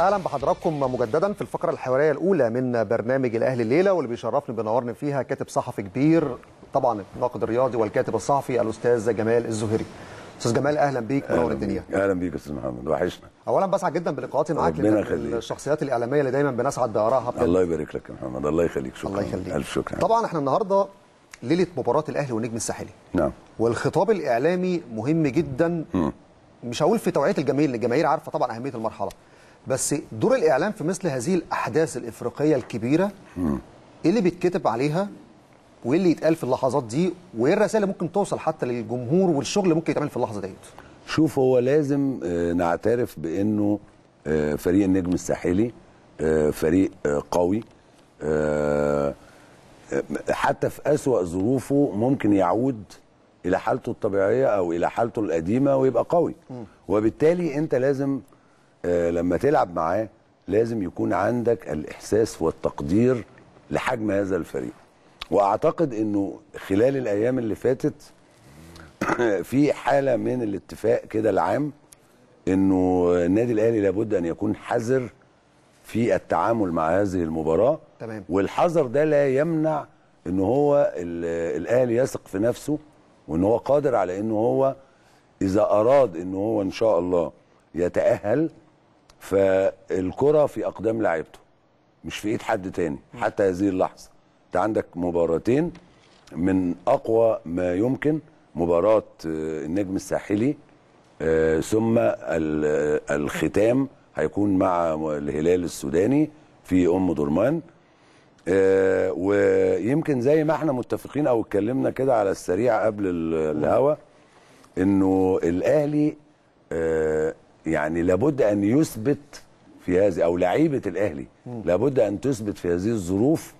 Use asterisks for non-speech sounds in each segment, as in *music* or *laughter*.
اهلا بحضراتكم مجددا في الفقره الحواريه الاولى من برنامج الاهلي الليله واللي بيشرفني بنورني فيها كاتب صحفي كبير طبعا الناقد الرياضي والكاتب الصحفي الاستاذ جمال الزهري استاذ جمال اهلا بيك منور الدنيا اهلا بيك يا استاذ محمد وحشنا اولا بسعد جدا بلقاءاتي معاك الشخصيات الاعلاميه اللي دايما بنسعد بارائها الله يبارك لك يا محمد الله يخليك شكرا الله يخليك الف شكر طبعا احنا النهارده ليله مباراه الاهلي والنجم الساحلي نعم والخطاب الاعلامي مهم جدا م. مش هقول في توعيه الجماهير الجماهير عارفه طبعا اهميه المرحله بس دور الاعلام في مثل هذه الاحداث الافريقيه الكبيره ايه اللي بيتكتب عليها وايه اللي يتقال في اللحظات دي وايه الرسائل اللي ممكن توصل حتى للجمهور والشغل اللي ممكن يتعمل في اللحظه ديت شوف هو لازم آه، نعترف بانه آه، فريق النجم الساحلي آه، فريق قوي حتى في أسوأ ظروفه ممكن يعود إلى حالته الطبيعية أو إلى حالته القديمة ويبقى قوي وبالتالي أنت لازم آه، لما تلعب معاه لازم يكون عندك الإحساس والتقدير لحجم هذا الفريق وأعتقد أنه خلال الأيام اللي فاتت *clears throat* في حالة من الاتفاق كده العام أنه النادي الأهلي لابد أن يكون حذر في التعامل مع هذه المباراة تمام. والحذر ده لا يمنع ان هو الأهلي يثق في نفسه وان هو قادر على أنه هو إذا أراد أنه هو إن شاء الله يتأهل فالكره في اقدام لعيبته مش في ايد حد تاني حتى هذه اللحظه انت عندك مباراتين من اقوى ما يمكن مباراه آه، النجم الساحلي آه، ثم الختام هيكون مع الهلال السوداني في ام درمان آه، ويمكن زي ما احنا متفقين او اتكلمنا كده على السريع قبل الهوا انه الاهلي يعني لابد ان يثبت في هذه او لعيبه الاهلي لابد ان تثبت في هذه الظروف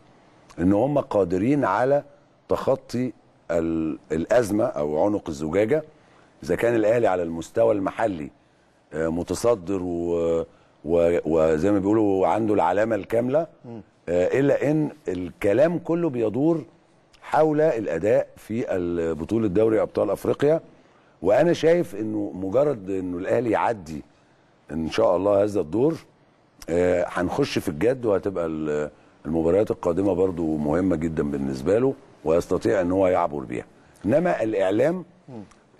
ان هم قادرين على تخطي الازمه او عنق الزجاجه اذا كان الاهلي على المستوى المحلي آه، متصدر و وزي ما بيقولوا عنده العلامه الكامله آه، الا ان الكلام كله بيدور حول الاداء في بطوله دوري ابطال افريقيا وانا شايف انه مجرد انه الاهلي يعدي ان شاء الله هذا الدور آه، هنخش في الجد وهتبقى المباريات القادمه برضو مهمه جدا بالنسبه له ويستطيع ان هو يعبر بيها انما الاعلام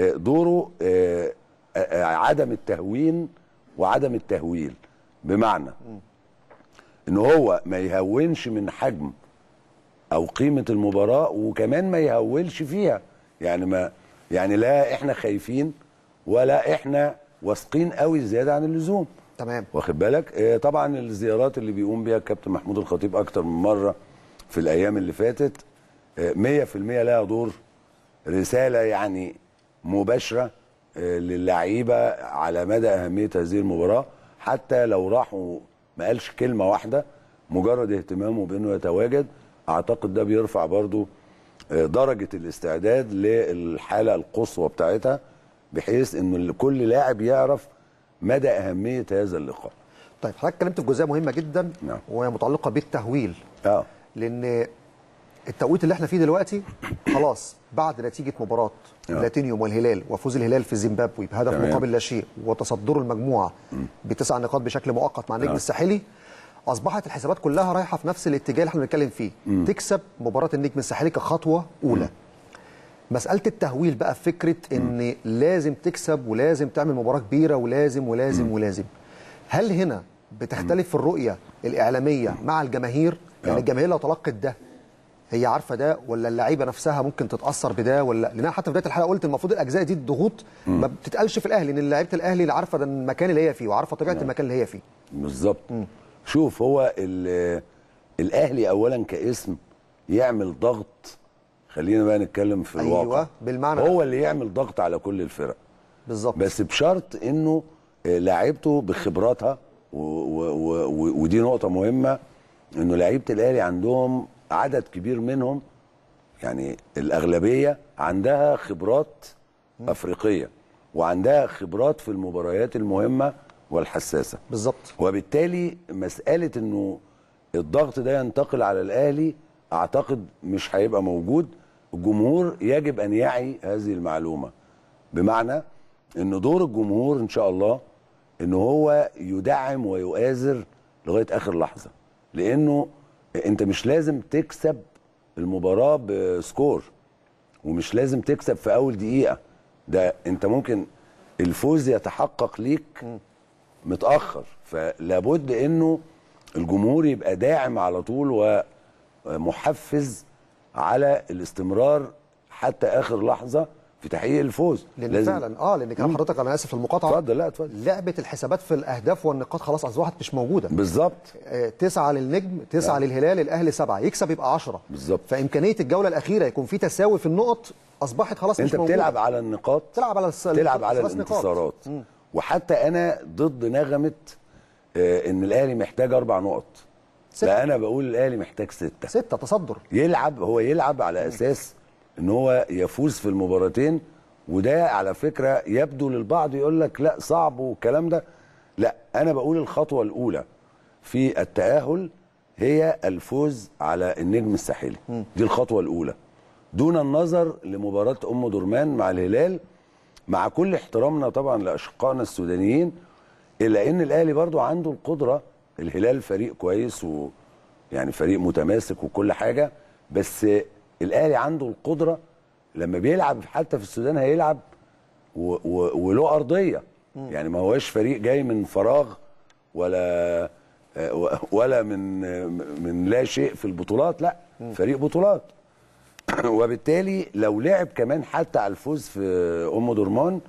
آه، دوره آه، عدم التهوين وعدم التهويل بمعنى ان هو ما يهونش من حجم او قيمه المباراه وكمان ما يهولش فيها يعني ما يعني لا احنا خايفين ولا احنا واثقين قوي زياده عن اللزوم تمام واخد بالك آه، طبعا الزيارات اللي بيقوم بيها الكابتن محمود الخطيب اكتر من مره في الايام اللي فاتت 100% لها دور رساله يعني مباشره آه، للعيبه على مدى اهميه هذه المباراه حتى لو راحوا ما قالش كلمه واحده مجرد اهتمامه بانه يتواجد اعتقد ده بيرفع برضه درجه الاستعداد للحاله القصوى بتاعتها بحيث ان كل لاعب يعرف مدى اهميه هذا اللقاء. طيب حضرتك اتكلمت في جزئيه مهمه جدا نعم. وهي متعلقه بالتهويل. اه لان التوقيت اللي احنا فيه دلوقتي *coughs* خلاص بعد نتيجه مباراه آه. بلاتينيوم والهلال وفوز الهلال في زيمبابوي بهدف مقابل لا شيء وتصدر المجموعه بتسع نقاط بشكل مؤقت مع النجم آه. الساحلي اصبحت الحسابات كلها رايحه في نفس الاتجاه اللي احنا بنتكلم فيه مم. تكسب مباراه النجم الساحلي كخطوه اولى مم. مساله التهويل بقى في فكره ان مم. لازم تكسب ولازم تعمل مباراه كبيره ولازم ولازم مم. ولازم هل هنا بتختلف الرؤيه الاعلاميه مع الجماهير يعني آه. الجماهير لو تلقت ده هي عارفه ده ولا اللعيبه نفسها ممكن تتاثر بده ولا لان انا حتى في بدايه الحلقه قلت المفروض الاجزاء دي الضغوط ما بتتقالش في الاهلي ان لعيبه الاهلي عارفه ده المكان اللي هي فيه وعارفه طبيعه نعم. المكان اللي هي فيه بالظبط شوف هو الاهلي اولا كاسم يعمل ضغط خلينا بقى نتكلم في الواقع أيوة بالمعنى هو اللي يعمل ضغط على كل الفرق بالظبط بس بشرط انه آه، لاعيبته بخبراتها ودي نقطه مهمه انه لعيبه الاهلي عندهم عدد كبير منهم يعني الاغلبيه عندها خبرات افريقيه وعندها خبرات في المباريات المهمه والحساسه بالظبط وبالتالي مساله انه الضغط ده ينتقل على الاهلي اعتقد مش هيبقى موجود الجمهور يجب ان يعي هذه المعلومه بمعنى ان دور الجمهور ان شاء الله ان هو يدعم ويؤازر لغايه اخر لحظه لانه انت مش لازم تكسب المباراه بسكور ومش لازم تكسب في اول دقيقه ده انت ممكن الفوز يتحقق ليك متاخر فلابد انه الجمهور يبقى داعم على طول ومحفز على الاستمرار حتى اخر لحظه في تحقيق الفوز لان لازم... فعلا اه لان كان حضرتك انا اسف في المقاطعه اتفضل لا اتفضل لعبه الحسابات في الاهداف والنقاط خلاص اصبحت مش موجوده بالظبط آه، تسعه للنجم تسعه لا. نعم. للهلال الاهلي سبعه يكسب يبقى 10 بالظبط فامكانيه الجوله الاخيره يكون في تساوي في النقط اصبحت خلاص مش موجوده انت بتلعب على النقاط تلعب على الس... تلعب على الانتصارات مم. وحتى انا ضد نغمه آه، ان الاهلي محتاج اربع نقط ستة. لا انا بقول الاهلي محتاج سته سته تصدر يلعب هو يلعب على اساس ان هو يفوز في المباراتين وده على فكره يبدو للبعض يقول لك لا صعب والكلام ده لا انا بقول الخطوه الاولى في التاهل هي الفوز على النجم الساحلي دي الخطوه الاولى دون النظر لمباراه ام درمان مع الهلال مع كل احترامنا طبعا لاشقائنا السودانيين الا ان الاهلي برضو عنده القدره الهلال فريق كويس و يعني فريق متماسك وكل حاجه بس الاهلي عنده القدره لما بيلعب حتى في السودان هيلعب و... و... وله ارضيه يعني ما هوش فريق جاي من فراغ ولا آه، ولا من آه، من لا شيء في البطولات لا فريق بطولات *clears throat* وبالتالي لو لعب كمان حتى على الفوز في ام درمان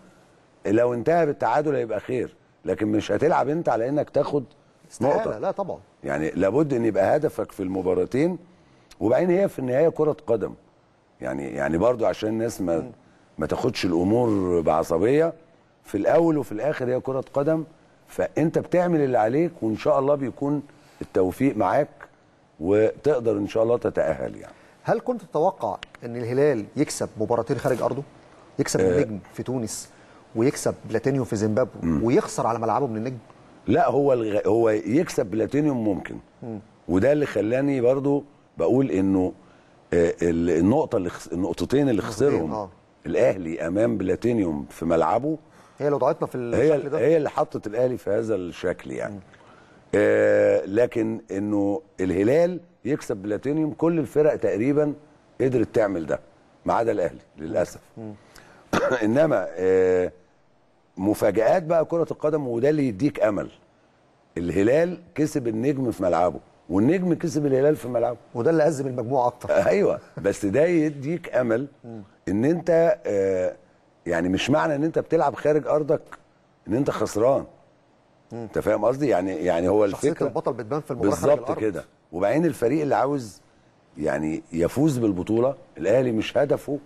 لو انتهى بالتعادل هيبقى خير لكن مش هتلعب انت على انك تاخد نقطه لا طبعا يعني لابد ان يبقى هدفك في المباراتين وبعدين هي في النهايه كره قدم يعني يعني برضو عشان الناس ما م. ما تاخدش الامور بعصبيه في الاول وفي الاخر هي كره قدم فانت بتعمل اللي عليك وان شاء الله بيكون التوفيق معاك وتقدر ان شاء الله تتاهل يعني هل كنت تتوقع ان الهلال يكسب مباراتين خارج ارضه يكسب أه النجم في تونس ويكسب بلاتينيوم في زيمبابوي ويخسر على ملعبه من النجم لا هو الغ... هو يكسب بلاتينيوم ممكن مم. وده اللي خلاني برضو بقول انه آه، النقطه اللي خس... النقطتين اللي خسرهم آه. الاهلي امام بلاتينيوم في ملعبه هي اللي وضعتنا في الشكل هي ده هي اللي حطت الاهلي في هذا الشكل يعني آه لكن انه الهلال يكسب بلاتينيوم كل الفرق تقريبا قدرت تعمل ده ما عدا الاهلي للاسف *coughs* انما آه، مفاجات بقى كره القدم وده اللي يديك امل الهلال كسب النجم في ملعبه والنجم كسب الهلال في ملعبه وده اللي هزم المجموعه اكتر *laughs* ايوه بس ده يديك امل ان انت آه، يعني مش معنى ان انت بتلعب خارج ارضك ان انت خسران انت فاهم قصدي يعني يعني هو الفكره شخصيه البطل بتبان في المباراه بالظبط كده وبعدين الفريق اللي عاوز يعني يفوز بالبطوله الاهلي مش هدفه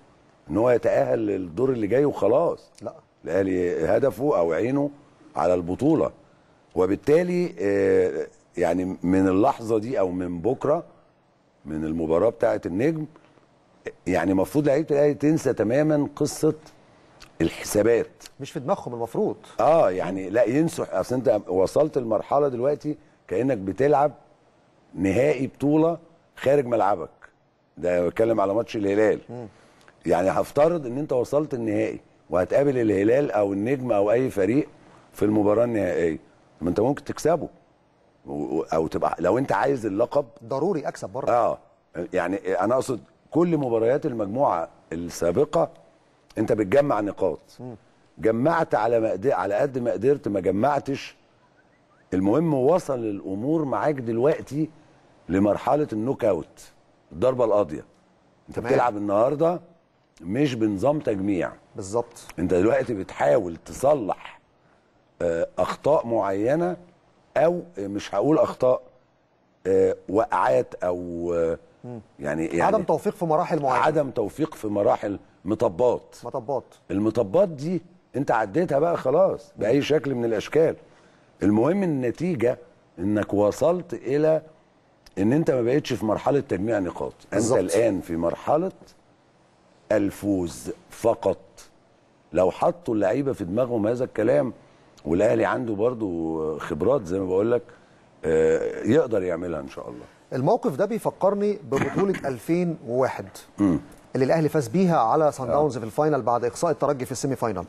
ان هو يتاهل للدور اللي جاي وخلاص لا الاهلي هدفه او عينه على البطوله وبالتالي آه، يعني من اللحظه دي او من بكره من المباراه بتاعه النجم يعني المفروض لعيبه الاهلي تنسى تماما قصه الحسابات مش في دماغهم المفروض اه يعني لا ينسوا اصل انت وصلت لمرحله دلوقتي كانك بتلعب نهائي بطوله خارج ملعبك ده بتكلم على ماتش الهلال يعني هفترض ان انت وصلت النهائي وهتقابل الهلال او النجم او اي فريق في المباراه النهائيه ما انت ممكن تكسبه او تبقى لو انت عايز اللقب ضروري اكسب برضه اه يعني انا اقصد كل مباريات المجموعه السابقه انت بتجمع نقاط جمعت على مقدر على قد ما قدرت ما جمعتش المهم وصل الامور معاك دلوقتي لمرحله النوك اوت الضربه القاضيه انت تمام. بتلعب النهارده مش بنظام تجميع بالظبط انت دلوقتي بتحاول تصلح آه، اخطاء معينه او مش هقول اخطاء آه، وقعات او آه، يعني, يعني عدم توفيق في مراحل معينه عدم توفيق في مراحل مطبات مطبات المطبات دي انت عديتها بقى خلاص باي شكل من الاشكال المهم النتيجه انك وصلت الى ان انت ما بقتش في مرحله تجميع نقاط انت بالزبط. الان في مرحله الفوز فقط لو حطوا اللعيبه في دماغهم هذا الكلام والاهلي عنده برضو خبرات زي ما بقول لك آه، يقدر يعملها ان شاء الله الموقف ده بيفكرني ببطوله 2001 *coughs* اللي الاهلي فاز بيها على سان آه. داونز في الفاينل بعد اقصاء الترجي في السيمي فاينل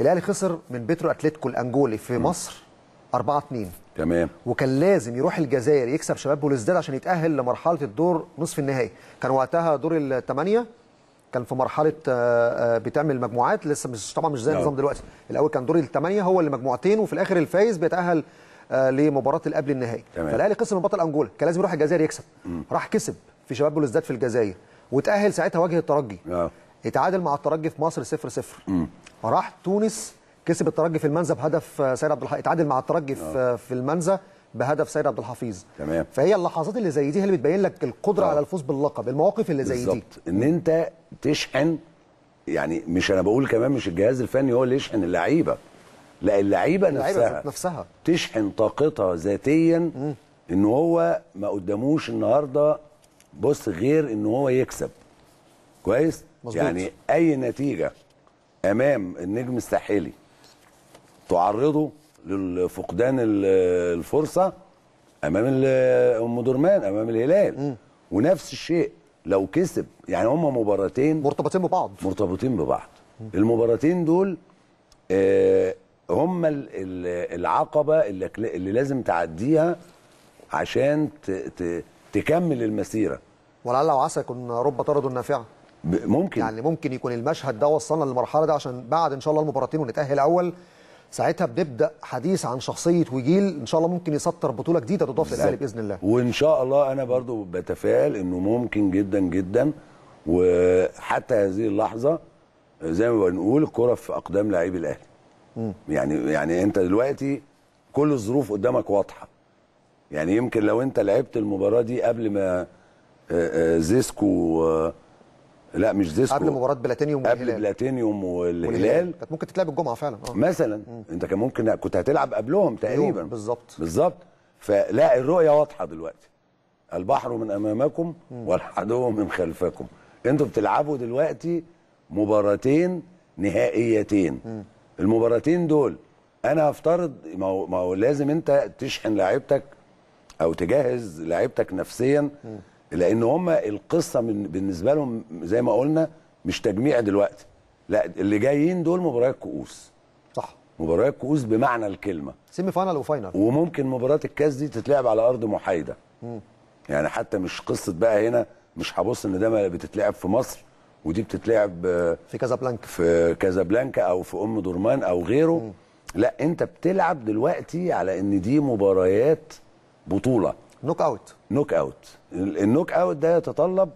الاهلي خسر من بيترو اتلتيكو الانجولي في مصر 4 2 تمام وكان لازم يروح الجزائر يكسب شباب بوليزداد عشان يتاهل لمرحله الدور نصف النهائي كان وقتها دور الثمانيه كان في مرحله آه، آه، بتعمل مجموعات لسه مش طبعا مش زي نعم. النظام دلوقتي الاول كان دور الثمانيه هو اللي مجموعتين وفي الاخر الفايز بيتاهل آه، لمباراه اللي قبل النهائي فالاهلي قسم بطل انجولا كان لازم يروح الجزائر يكسب م. راح كسب في شباب بوليزداد في الجزائر وتاهل ساعتها واجه الترجي اه اتعادل مع الترجي في مصر 0 0 راح تونس كسب الترجي في المنزه بهدف آه، سيد عبد الحفيظ اتعادل مع الترجي أوه. في آه، المنزه بهدف سيد عبد الحفيظ تمام فهي اللحظات اللي زي دي هي اللي بتبين لك القدره أوه. على الفوز باللقب المواقف اللي زي دي ان انت تشحن يعني مش انا بقول كمان مش الجهاز الفني هو اللي يشحن اللعيبه لا اللعيبه نفسها نفسها تشحن طاقتها ذاتيا ان هو ما قداموش النهارده بص غير ان هو يكسب كويس مزبوط. يعني اي نتيجه امام النجم الساحلي تعرضه لفقدان الفرصه امام ام درمان امام الهلال م. ونفس الشيء لو كسب يعني هما مباراتين مرتبطين ببعض مرتبطين ببعض م. المباراتين دول آه، هما العقبه اللي, لازم تعديها عشان تكمل المسيره ولعل وعسى يكون رب طرد نافعه ممكن يعني ممكن يكون المشهد ده وصلنا للمرحله ده عشان بعد ان شاء الله المباراتين ونتاهل اول ساعتها بنبدا حديث عن شخصيه وجيل ان شاء الله ممكن يسطر بطوله جديده تضاف للاهلي باذن الله وان شاء الله انا برضو بتفائل انه ممكن جدا جدا وحتى هذه اللحظه زي ما بنقول الكره في اقدام لاعبي الاهلي يعني يعني انت دلوقتي كل الظروف قدامك واضحه يعني يمكن لو انت لعبت المباراه دي قبل ما آه، آه، زيسكو لا مش ديسكو قبل مباراه بلاتينيوم قبل بلاتينيوم والهلال كانت ممكن تتلعب الجمعه فعلا اه مثلا مم. انت كان ممكن كنت هتلعب قبلهم تقريبا بالظبط بالظبط فلا الرؤيه واضحه دلوقتي البحر من امامكم والعدو من خلفكم انتوا بتلعبوا دلوقتي مباراتين نهائيتين مم. المباراتين دول انا هفترض ما هو ما هو لازم انت تشحن لعيبتك او تجهز لعيبتك نفسيا مم. لان هم القصه من بالنسبه لهم زي ما قلنا مش تجميع دلوقتي لا اللي جايين دول مباريات كؤوس صح مباريات كؤوس بمعنى الكلمه سيمي فاينل وفاينل وممكن مباراه الكاس دي تتلعب على ارض محايده مم. يعني حتى مش قصه بقى هنا مش هبص ان ده بتتلعب في مصر ودي بتتلعب في كازابلانكا في كازابلانكا او في ام درمان او غيره مم. لا انت بتلعب دلوقتي على ان دي مباريات بطوله نوك اوت نوك اوت النوك اوت ده يتطلب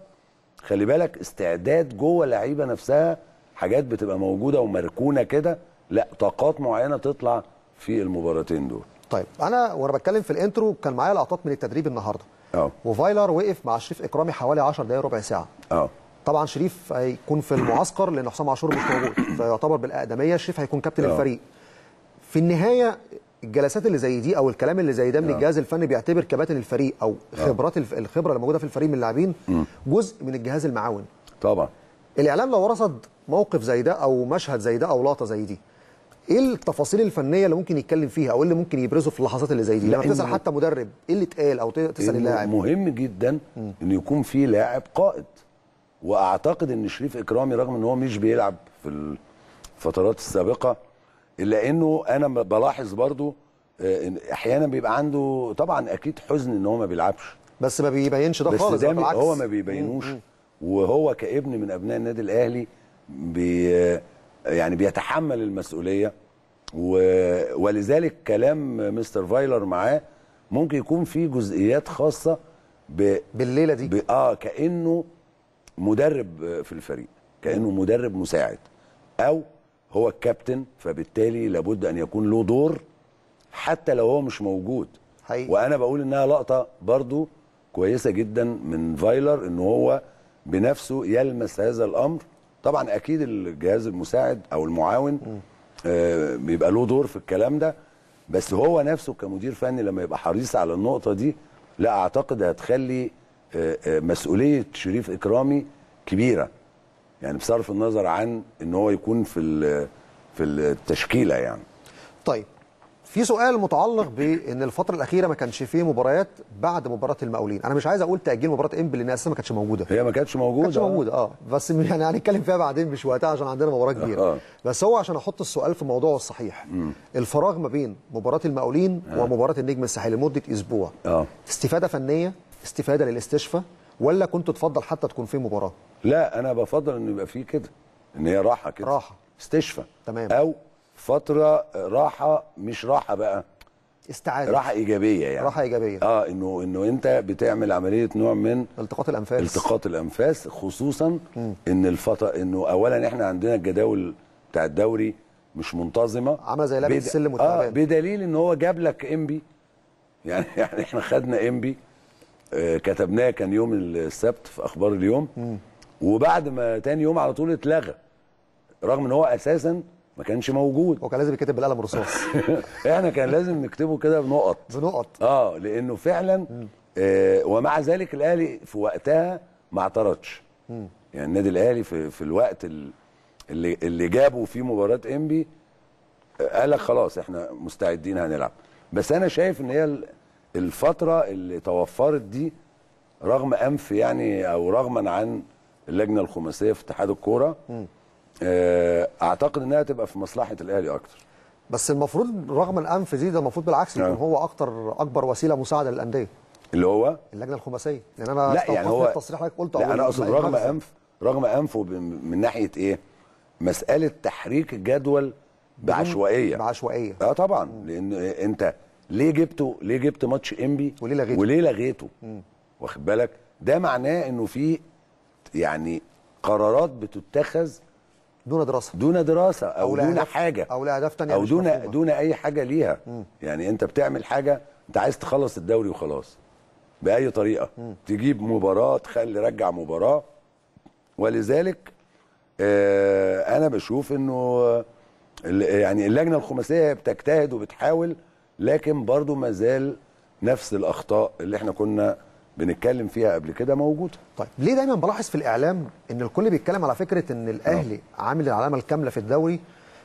خلي بالك استعداد جوه اللعيبه نفسها حاجات بتبقى موجوده ومركونه كده لا طاقات معينه تطلع في المباراتين دول طيب انا وانا بتكلم في الانترو كان معايا لقطات من التدريب النهارده اه وفايلر وقف مع شريف اكرامي حوالي 10 دقائق ربع ساعه اه طبعا شريف هيكون في المعسكر لان حسام عاشور مش موجود فيعتبر بالاقدميه شريف هيكون كابتن أوه. الفريق في النهايه الجلسات اللي زي دي او الكلام اللي زي ده من آه. الجهاز الفني بيعتبر كباتن الفريق او آه. خبرات الخبره اللي موجوده في الفريق من اللاعبين جزء من الجهاز المعاون طبعا الاعلام لو رصد موقف زي ده او مشهد زي ده او لقطه زي دي ايه التفاصيل الفنيه اللي ممكن يتكلم فيها او إيه اللي ممكن يبرزه في اللحظات اللي زي دي لما تسال حتى مدرب ايه اللي اتقال او تسال اللاعب مهم جدا ان يكون في لاعب قائد واعتقد ان شريف اكرامي رغم ان هو مش بيلعب في الفترات السابقه الا انه انا بلاحظ برضو آه، احيانا بيبقى عنده طبعا اكيد حزن ان هو ما بيلعبش بس ما بيبينش ده خالص بس بالعكس هو ما بيبينوش وهو كابن من ابناء النادي الاهلي بي آه، يعني بيتحمل المسؤوليه و ولذلك كلام مستر فايلر معاه ممكن يكون فيه جزئيات خاصه ب بالليله دي ب اه كانه مدرب في الفريق كانه مدرب مساعد او هو الكابتن فبالتالي لابد ان يكون له دور حتى لو هو مش موجود حقيقي. وانا بقول انها لقطه برضو كويسه جدا من فايلر ان هو بنفسه يلمس هذا الامر طبعا اكيد الجهاز المساعد او المعاون آه بيبقى له دور في الكلام ده بس هو نفسه كمدير فني لما يبقى حريص على النقطه دي لا اعتقد هتخلي آه، آه، مسؤوليه شريف اكرامي كبيره يعني بصرف النظر عن ان هو يكون في في التشكيله يعني طيب في سؤال متعلق بان الفتره الاخيره ما كانش فيه مباريات بعد مباراه المقاولين انا مش عايز اقول تاجيل مباراه امبل لان اساسا ما كانتش موجوده هي ما كانتش موجوده ما كانتش موجوده اه بس *laughs* يعني هنتكلم فيها بعدين مش وقتها عشان عندنا مباراه كبيره آه. آه. بس هو عشان احط السؤال في موضوعه الصحيح م. الفراغ ما بين مباراه المقاولين آه. ومباراه النجم الساحلي لمده اسبوع آه. استفاده فنيه استفاده للاستشفاء ولا كنت تفضل حتى تكون في مباراه لا انا بفضل انه يبقى فيه كده ان هي راحه كده راحه استشفى تمام او فتره راحه مش راحه بقى استعاده راحه ايجابيه يعني راحه ايجابيه اه انه انه انت بتعمل عمليه نوع من التقاط الانفاس التقاط الانفاس خصوصا مم. ان الفتره انه اولا احنا عندنا الجداول بتاع الدوري مش منتظمه عمل زي لعبه السلم اه بدليل ان هو جاب لك امبي *laughs* يعني يعني احنا خدنا امبي آه كتبناه كان يوم السبت في اخبار اليوم مم. وبعد ما تاني يوم على طول اتلغى رغم ان هو اساسا ما كانش موجود هو كان لازم يكتب بالقلم الرصاص *laughs* احنا كان لازم نكتبه كده بنقط بنقط اه لانه فعلا آه ومع ذلك الاهلي في وقتها ما اعترضش يعني النادي الاهلي في, في الوقت اللي اللي جابوا فيه مباراه انبي آه، قال لك خلاص احنا مستعدين هنلعب بس انا شايف ان هي الفتره اللي توفرت دي رغم انف يعني او رغما عن اللجنه الخماسيه في اتحاد الكوره آه، اعتقد انها تبقى في مصلحه الاهلي اكتر بس المفروض رغم الانف دي ده المفروض بالعكس يكون نعم. هو اكتر اكبر وسيله مساعده للانديه اللي هو اللجنه الخماسيه لان يعني انا لا يعني هو التصريح حضرتك قلته لا انا اقصد رغم انف رغم انفه من ناحيه ايه مساله تحريك الجدول بعشوائيه بعشوائيه اه طبعا مم. لان انت ليه جبته ليه جبت ماتش انبي وليه لغيته وليه لغيته واخد بالك ده معناه انه في يعني قرارات بتتخذ دون دراسه دون دراسه او, أو دون حاجه او لاهداف ثانيه او دون مفهومة. دون اي حاجه ليها مم. يعني انت بتعمل حاجه انت عايز تخلص الدوري وخلاص باي طريقه مم. تجيب مباراه تخلي رجع مباراه ولذلك آه انا بشوف انه يعني اللجنه الخماسيه بتجتهد وبتحاول لكن برضو ما زال نفس الاخطاء اللي احنا كنا بنتكلم فيها قبل كده موجوده طيب ليه دايما بلاحظ في الاعلام ان الكل بيتكلم على فكره ان الاهلي أوه. عامل العلامه الكامله في الدوري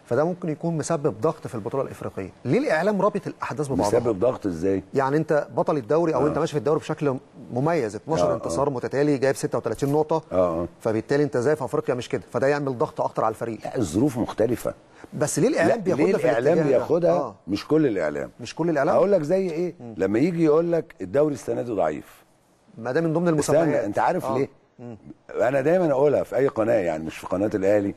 فده ممكن يكون مسبب ضغط في البطوله الافريقيه ليه الاعلام رابط الاحداث ببعضها مسبب ضغط ازاي يعني انت بطل الدوري او أوه. انت ماشي في الدوري بشكل مميز 12 أوه. آه. انتصار متتالي جايب 36 نقطه أوه. آه. فبالتالي انت زي في افريقيا مش كده فده يعمل ضغط اكتر على الفريق الظروف مختلفه بس ليه الاعلام بياخدها ليه الاعلام بياخدها آه. مش كل الاعلام مش كل الاعلام هقول لك زي ايه م. لما يجي يقول لك الدوري السنه دي ضعيف ما ده من ضمن المسابقات انت عارف آه. ليه؟ مم. انا دايما اقولها في اي قناه يعني مش في قناه الاهلي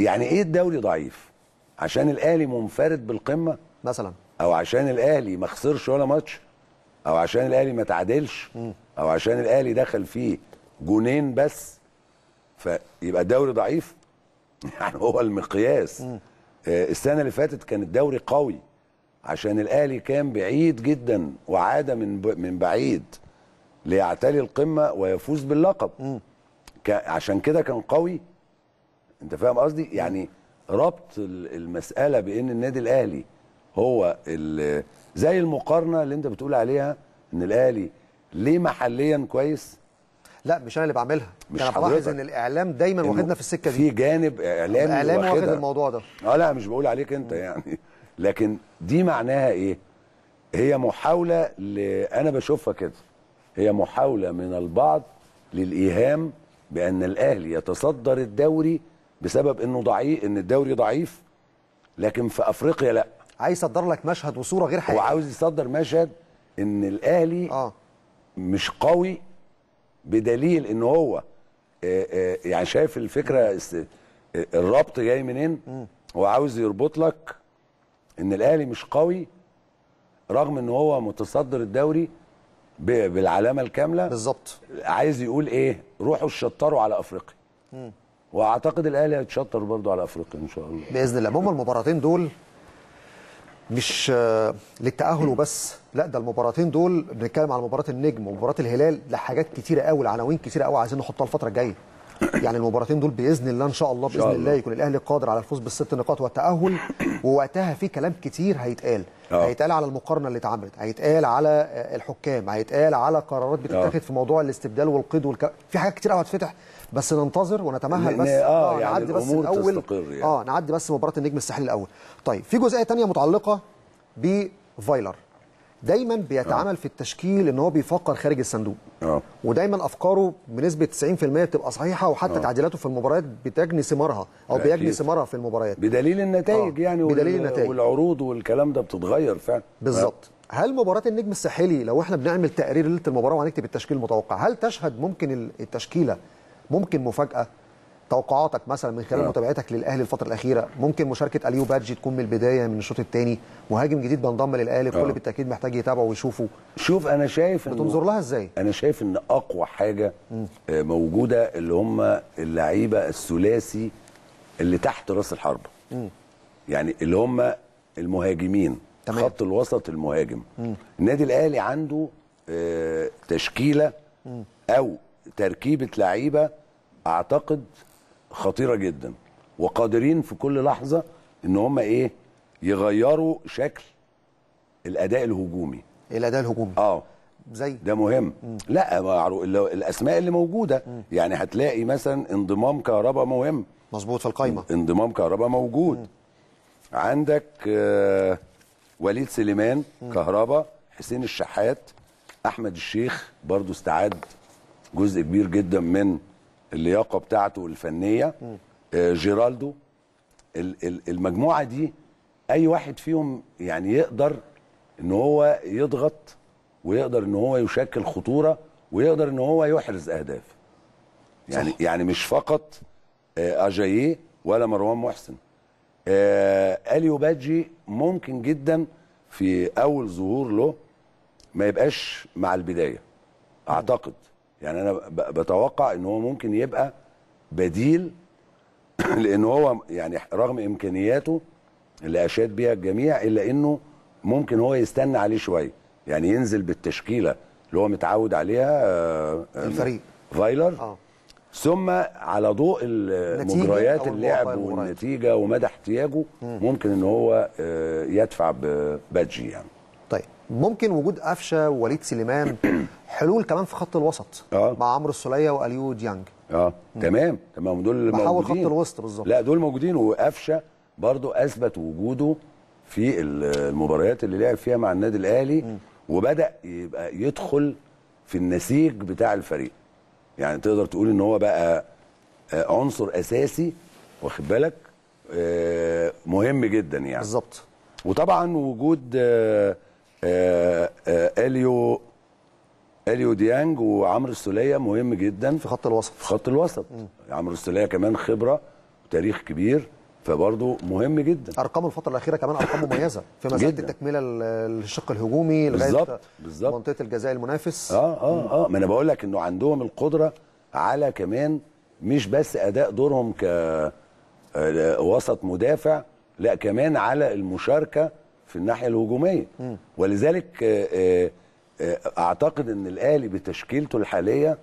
يعني ايه الدوري ضعيف؟ عشان الاهلي منفرد بالقمه مثلا او عشان الاهلي ما خسرش ولا ماتش او عشان الاهلي ما تعادلش او عشان الاهلي دخل فيه جونين بس فيبقى الدوري ضعيف *laughs* يعني هو المقياس آه السنه اللي فاتت كان الدوري قوي عشان الاهلي كان بعيد جدا وعاد من من بعيد ليعتلي القمه ويفوز باللقب ك... عشان كده كان قوي انت فاهم قصدي يعني ربط المساله بان النادي الاهلي هو ال... زي المقارنه اللي انت بتقول عليها ان الاهلي ليه محليا كويس لا مش انا اللي بعملها مش انا بلاحظ ان الاعلام دايما واخدنا في السكه دي في جانب اعلامي اعلامي واخد الموضوع ده اه لا مش بقول عليك انت يعني لكن دي معناها ايه هي محاوله ل... انا بشوفها كده هي محاولة من البعض للإيهام بأن الأهلي يتصدر الدوري بسبب أنه ضعيف أن الدوري ضعيف لكن في أفريقيا لا عايز يصدر لك مشهد وصورة غير حقيقية وعاوز يصدر مشهد أن الأهلي آه. مش قوي بدليل أنه هو آه، آه، يعني شايف الفكرة الربط جاي منين هو عاوز يربط لك ان الاهلي مش قوي رغم ان هو متصدر الدوري بالعلامه الكامله بالظبط عايز يقول ايه روحوا اتشطروا على افريقيا واعتقد الاهلي هيتشطر برضه على افريقيا ان شاء الله باذن الله هم المباراتين دول مش آه، للتاهل وبس لا ده المباراتين دول بنتكلم على مباراه النجم ومباراه الهلال ده حاجات كتيره قوي عناوين كتيره قوي عايزين نحطها الفتره الجايه يعني المباراتين دول باذن الله ان شاء الله باذن الله. الله يكون الاهلي قادر على الفوز بالست نقاط والتاهل ووقتها في كلام كتير هيتقال أوه. هيتقال على المقارنه اللي اتعملت هيتقال على الحكام هيتقال على قرارات بتتاخد آه. في موضوع الاستبدال والقيد والك... في حاجات كتير قوي هتفتح بس ننتظر ونتمهل بس اه, آه يعني نعدي بس الاول يعني. اه نعدي بس مباراه النجم الساحلي الاول طيب في جزئيه ثانيه متعلقه بفايلر دايما بيتعامل آه. في التشكيل ان هو بيفكر خارج الصندوق اه ودايما افكاره بنسبه 90% بتبقى صحيحه وحتى أوه. تعديلاته في المباريات بتجني ثمارها او أكيد. بيجني ثمارها في المباريات بدليل النتائج أوه. يعني بدليل النتائج والعروض والكلام ده بتتغير فعلا بالظبط هل مباراه النجم الساحلي لو احنا بنعمل تقرير ليله المباراه وهنكتب التشكيل المتوقع هل تشهد ممكن التشكيله ممكن مفاجاه توقعاتك مثلا من خلال آه. متابعتك للاهلي الفتره الاخيره ممكن مشاركه اليو بادجي تكون من البدايه من الشوط الثاني مهاجم جديد بينضم للاهلي الكل آه. بالتاكيد محتاج يتابعه ويشوفه شوف انا شايف بتنظر لها ازاي انا شايف ان اقوى حاجه آه، موجوده اللي هم اللعيبه الثلاثي اللي تحت راس الحربه يعني اللي هم المهاجمين تمام. خط الوسط المهاجم م. النادي الاهلي عنده تشكيله م. او تركيبه لعيبه اعتقد خطيره جدا وقادرين في كل لحظه ان هم ايه يغيروا شكل الاداء الهجومي الاداء الهجومي اه زي ده مهم مم. لا معروف الاسماء اللي موجوده مم. يعني هتلاقي مثلا انضمام كهرباء مهم مظبوط في القايمه انضمام كهرباء موجود مم. عندك آه وليد سليمان كهرباء حسين الشحات احمد الشيخ برضو استعاد جزء كبير جدا من اللياقه بتاعته الفنيه آه، جيرالدو المجموعه دي اي واحد فيهم يعني يقدر ان هو يضغط ويقدر ان هو يشكل خطوره ويقدر ان هو يحرز اهداف يعني صح. يعني مش فقط آه، اجاييه ولا مروان محسن آه، اليو باجي ممكن جدا في اول ظهور له ما يبقاش مع البدايه اعتقد يعني انا بتوقع ان هو ممكن يبقى بديل *clears throat* لان هو يعني رغم امكانياته اللي اشاد بيها الجميع الا انه ممكن هو يستنى عليه شويه يعني ينزل بالتشكيله اللي هو متعود عليها آه، الفريق فايلر آه. ثم على ضوء مجريات اللعب والنتيجه ومدى احتياجه ممكن ان هو آه، يدفع ببادجي يعني ممكن وجود قفشه ووليد سليمان *clears throat* حلول كمان في خط الوسط آه. مع عمرو السوليه واليو ديانج اه مم. تمام تمام دول بحاول موجودين خط الوسط بالظبط لا دول موجودين وقفشه برضه اثبت وجوده في المباريات اللي لعب فيها مع النادي الاهلي مم. وبدا يبقى يدخل في النسيج بتاع الفريق يعني تقدر تقول ان هو بقى آه، عنصر اساسي واخد بالك آه، مهم جدا يعني بالظبط وطبعا وجود آه، آه، آه، اليو اليو ديانج وعمرو السوليه مهم جدا في خط الوسط في خط الوسط عمرو السوليه كمان خبره وتاريخ كبير فبرضه مهم جدا ارقامه الفتره الاخيره كمان ارقام مميزه *coughs* في مزاد التكمله الشق الهجومي لغايه بالظبط بالظبط منطقه الجزاء المنافس اه اه اه ما انا بقول لك انه عندهم القدره على كمان مش بس اداء دورهم ك آه، وسط مدافع لا كمان على المشاركه في الناحيه الهجوميه م. ولذلك آه، آه، آه، اعتقد ان الاهلي بتشكيلته الحاليه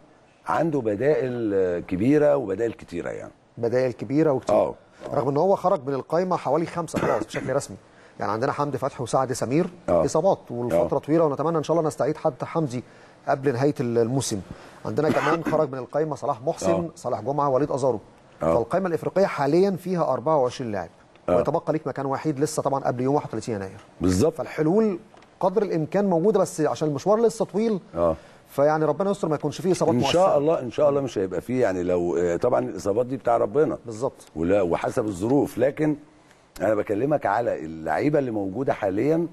عنده بدائل كبيره وبدائل كتيره يعني بدائل كبيره وكتيره أوه. رغم ان هو خرج من القايمه حوالي خمسه خلاص بشكل رسمي يعني عندنا حمدي فتحي وسعد سمير أوه. اصابات والفتره طويله ونتمنى ان شاء الله نستعيد حتى حمدي قبل نهايه الموسم عندنا كمان خرج من القايمه صلاح محسن أوه. صلاح جمعه وليد ازارو فالقايمه الافريقيه حاليا فيها 24 لاعب آه. ويتبقى ليك مكان وحيد لسه طبعا قبل يوم 31 يناير بالظبط فالحلول قدر الامكان موجوده بس عشان المشوار لسه طويل اه فيعني ربنا يستر ما يكونش فيه اصابات ان شاء مؤثرة. الله ان شاء الله مش هيبقى فيه يعني لو آه، طبعا الاصابات دي بتاع ربنا بالظبط وحسب الظروف لكن انا بكلمك على اللعيبه اللي موجوده حاليا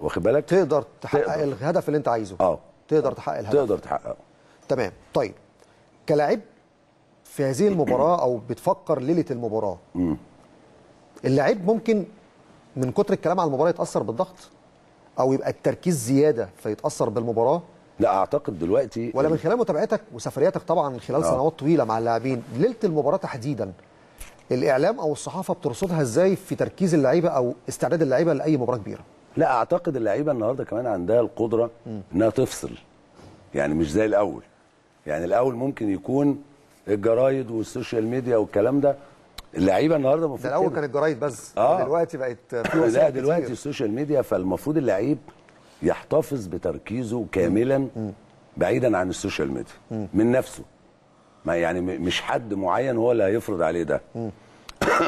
واخد بالك تقدر تحقق تقدر. الهدف اللي انت عايزه اه تقدر تحقق الهدف تقدر تحققه تمام طيب كلاعب في هذه المباراه او بتفكر ليله المباراه اللاعب ممكن من كتر الكلام على المباراه يتاثر بالضغط او يبقى التركيز زياده فيتاثر بالمباراه لا اعتقد دلوقتي ولا من خلال متابعتك وسفرياتك طبعا خلال آه. سنوات طويله مع اللاعبين ليله المباراه تحديدا الاعلام او الصحافه بترصدها ازاي في تركيز اللعيبه او استعداد اللعيبه لاي مباراه كبيره لا اعتقد اللعيبه النهارده كمان عندها القدره م. انها تفصل يعني مش زي الاول يعني الاول ممكن يكون الجرايد والسوشيال ميديا والكلام ده اللعيبه النهارده المفروض ده الاول كانت جرايد بس آه. دلوقتي بقت *laughs* لا دلوقتي السوشيال ميديا فالمفروض اللعيب يحتفظ بتركيزه كاملا م. بعيدا عن السوشيال ميديا م. من نفسه ما يعني مش حد معين هو اللي هيفرض عليه ده *coughs*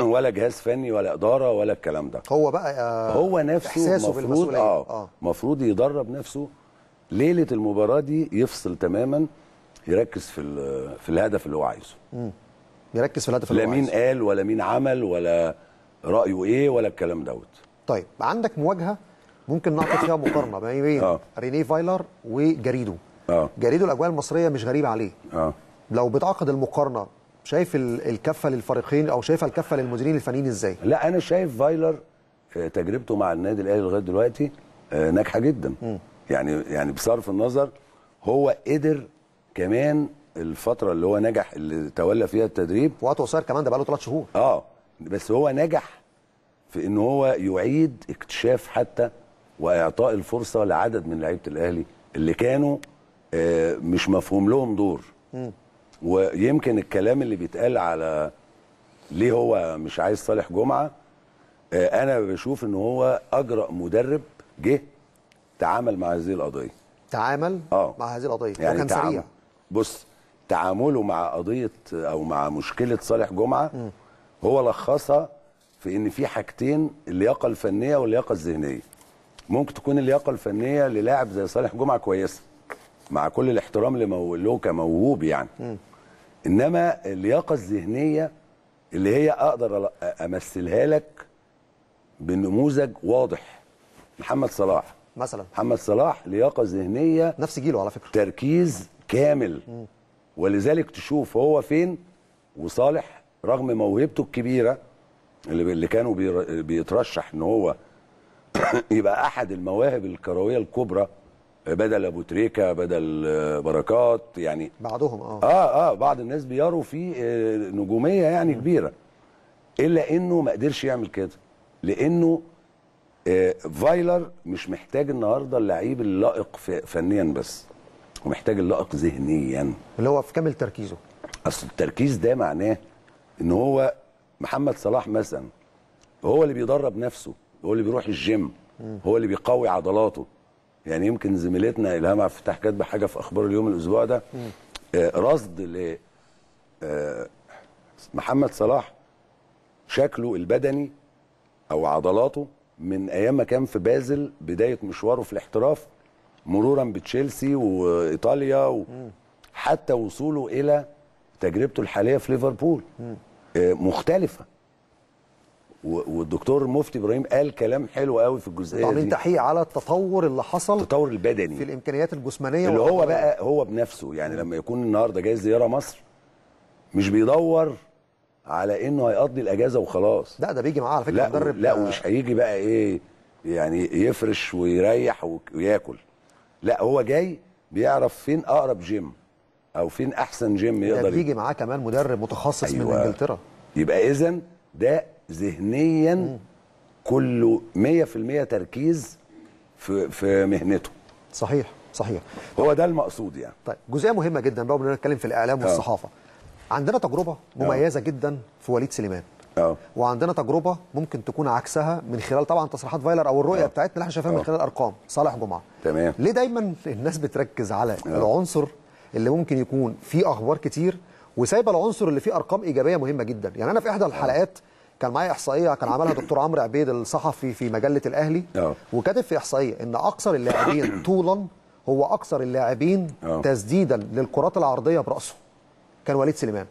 ولا جهاز فني ولا اداره ولا الكلام ده هو بقى آه هو نفسه احساسه مفروض آه،, اه المفروض آه. يدرب نفسه ليله المباراه دي يفصل تماما يركز في في الهدف اللي هو عايزه بيركز في الهدف لا مين قال ولا مين عمل ولا رايه ايه ولا الكلام دوت طيب عندك مواجهه ممكن نعطي فيها مقارنه بين *coughs* آه. ريني فايلر وجريدو آه. جريدو الاجواء المصريه مش غريبه عليه آه. لو بتعقد المقارنه شايف الكفه للفريقين او شايف الكفه للمديرين الفنيين ازاي لا انا شايف فايلر آه، تجربته مع النادي الاهلي لغايه دلوقتي آه، ناجحه جدا م. يعني يعني بصرف النظر هو قدر كمان الفتره اللي هو نجح اللي تولى فيها التدريب وقته قصير كمان ده بقى له ثلاث شهور اه بس هو نجح في ان هو يعيد اكتشاف حتى واعطاء الفرصه لعدد من لعيبه الاهلي اللي كانوا آه مش مفهوم لهم دور م. ويمكن الكلام اللي بيتقال على ليه هو مش عايز صالح جمعه آه انا بشوف ان هو اجرأ مدرب جه تعامل مع هذه القضيه تعامل آه. مع هذه القضيه يعني وكان سريع بص تعامله مع قضيه او مع مشكله صالح جمعه هو لخصها في ان في حاجتين اللياقه الفنيه واللياقه الذهنيه ممكن تكون اللياقه الفنيه للاعب زي صالح جمعه كويسه مع كل الاحترام له كموهوب يعني انما اللياقه الذهنيه اللي هي اقدر امثلها لك بنموذج واضح محمد صلاح مثلا محمد صلاح لياقه ذهنيه نفس جيله على فكره تركيز كامل مم. ولذلك تشوف هو فين وصالح رغم موهبته الكبيره اللي, اللي كانوا بيترشح ان هو *coughs* يبقى احد المواهب الكرويه الكبرى بدل ابو تريكه بدل آه، بركات يعني بعضهم اه اه اه بعض الناس بيروا فيه آه، نجوميه يعني كبيره الا انه ما قدرش يعمل كده لانه آه، فايلر مش محتاج النهارده اللعيب اللائق فنيا بس ومحتاج اللائق ذهنيا اللي هو في كامل تركيزه اصل التركيز ده معناه ان هو محمد صلاح مثلا هو اللي بيدرب نفسه هو اللي بيروح الجيم هو اللي بيقوي عضلاته يعني يمكن زميلتنا الهام عبد الفتاح كاتبه حاجه في اخبار اليوم الاسبوع ده آه، رصد ل آه، محمد صلاح شكله البدني او عضلاته من ايام ما كان في بازل بدايه مشواره في الاحتراف مرورا بتشيلسي وايطاليا و... حتى وصوله الى تجربته الحاليه في ليفربول آه، مختلفه والدكتور مفتي ابراهيم قال كلام حلو قوي في الجزئيه دي عاملين تحقيق على التطور اللي حصل التطور البدني في الامكانيات الجسمانيه اللي هو بقى هو بنفسه يعني لما يكون النهارده جاي زياره مصر مش بيدور على انه هيقضي الاجازه وخلاص لا ده بيجي معاه على فكره مدرب لا ومش هيجي بقى ايه يعني يفرش ويريح وياكل لا هو جاي بيعرف فين اقرب جيم او فين احسن جيم يعني يقدر يجي معاه كمان مدرب متخصص أيوة. من انجلترا يبقى اذا ده ذهنيا كله 100% تركيز في في مهنته صحيح صحيح طيب. هو ده المقصود يعني طيب جزئيه مهمه جدا بقى بنتكلم في الاعلام آه. والصحافه عندنا تجربه مميزه أوه. جدا في وليد سليمان أوه. وعندنا تجربه ممكن تكون عكسها من خلال طبعا تصريحات فايلر او الرؤيه أوه. بتاعتنا اللي احنا شايفاها من خلال ارقام صالح جمعه تمام ليه دايما الناس بتركز على أوه. العنصر اللي ممكن يكون فيه اخبار كتير وسايبه العنصر اللي فيه ارقام ايجابيه مهمه جدا يعني انا في احدى الحلقات كان معايا احصائيه كان عملها دكتور عمرو عبيد الصحفي في مجله الاهلي وكاتب في احصائيه ان اقصر اللاعبين *coughs* طولا هو اكثر اللاعبين تسديدا للكرات العرضيه براسه كان وليد سليمان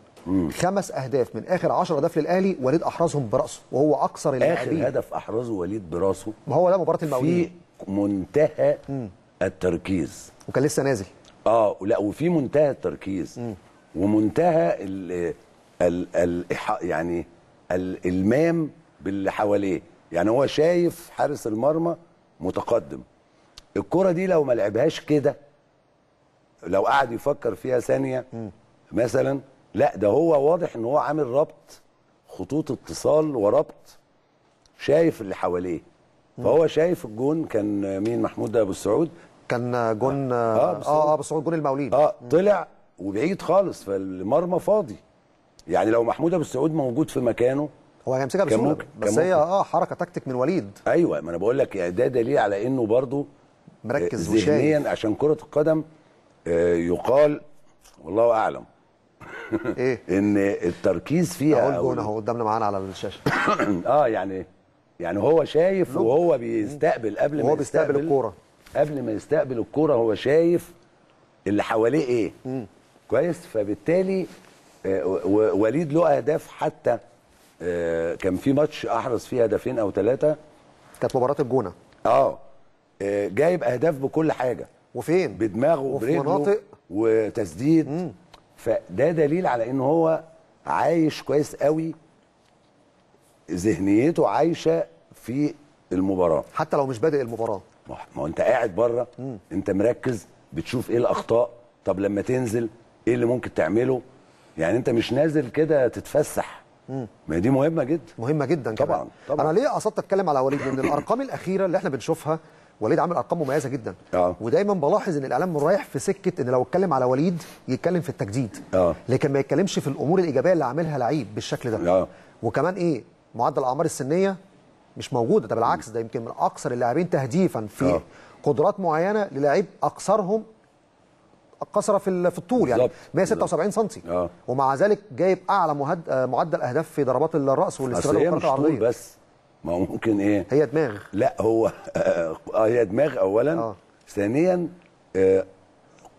خمس اهداف من اخر 10 اهداف للاهلي وليد احرزهم براسه وهو اكثر اللاعبين اخر هدف احرزه وليد براسه ما هو ده مباراه المقاولين في منتهى مم. التركيز وكان لسه نازل اه لا وفي منتهى التركيز مم. ومنتهى الـ الـ الـ يعني الالمام باللي حواليه يعني هو شايف حارس المرمى متقدم الكره دي لو ما لعبهاش كده لو قعد يفكر فيها ثانيه مثلا لا ده هو واضح ان هو عامل ربط خطوط اتصال وربط شايف اللي حواليه فهو شايف الجون كان مين محمود ابو السعود كان جون اه اه ابو السعود آه، جون المقاولين اه طلع وبعيد خالص فالمرمى فاضي يعني لو محمود ابو السعود موجود في مكانه هو هيمسكها بسهوله بس هي اه حركه تكتيك من وليد ايوه ما انا بقول لك ده دليل على انه برضه مركز آه، ذهنيا عشان كره القدم آه، يقال والله اعلم *laughs* ايه ان التركيز فيها اقول جون اهو قدامنا معانا على الشاشه *coughs* اه يعني يعني هو شايف وهو بيستقبل قبل ما بيستقبل الكوره قبل ما يستقبل الكوره هو شايف اللي حواليه ايه مم. كويس فبالتالي آه، وليد له اهداف حتى آه، كان في ماتش احرز فيه هدفين او ثلاثه كانت مباراه الجونه آه،, اه جايب اهداف بكل حاجه وفين بدماغه وفي مناطق وتسديد فده دليل على ان هو عايش كويس قوي ذهنيته عايشه في المباراه حتى لو مش بادئ المباراه ما هو انت قاعد بره انت مركز بتشوف ايه الاخطاء طب لما تنزل ايه اللي ممكن تعمله يعني انت مش نازل كده تتفسح ما دي مهمه جدا مهمه جدا طبعا, طبعا انا ليه قصدت اتكلم على وليد لان الارقام الاخيره اللي احنا بنشوفها وليد عامل ارقام مميزه جدا أوه. ودايما بلاحظ ان الاعلام رايح في سكه ان لو اتكلم على وليد يتكلم في التجديد أوه. لكن ما يتكلمش في الامور الايجابيه اللي عاملها لعيب بالشكل ده أوه. وكمان ايه معدل الاعمار السنيه مش موجوده ده بالعكس ده يمكن من اكثر اللاعبين تهديفا في أوه. قدرات معينه للاعيب اقصرهم قصره في في الطول يعني 176 سم آه. ومع ذلك جايب اعلى معدل اهداف في ضربات الراس والاستغلال الكره العرضيه بس ما هو ممكن ايه هي دماغ لا هو اه هي دماغ اولا أوه. ثانيا آه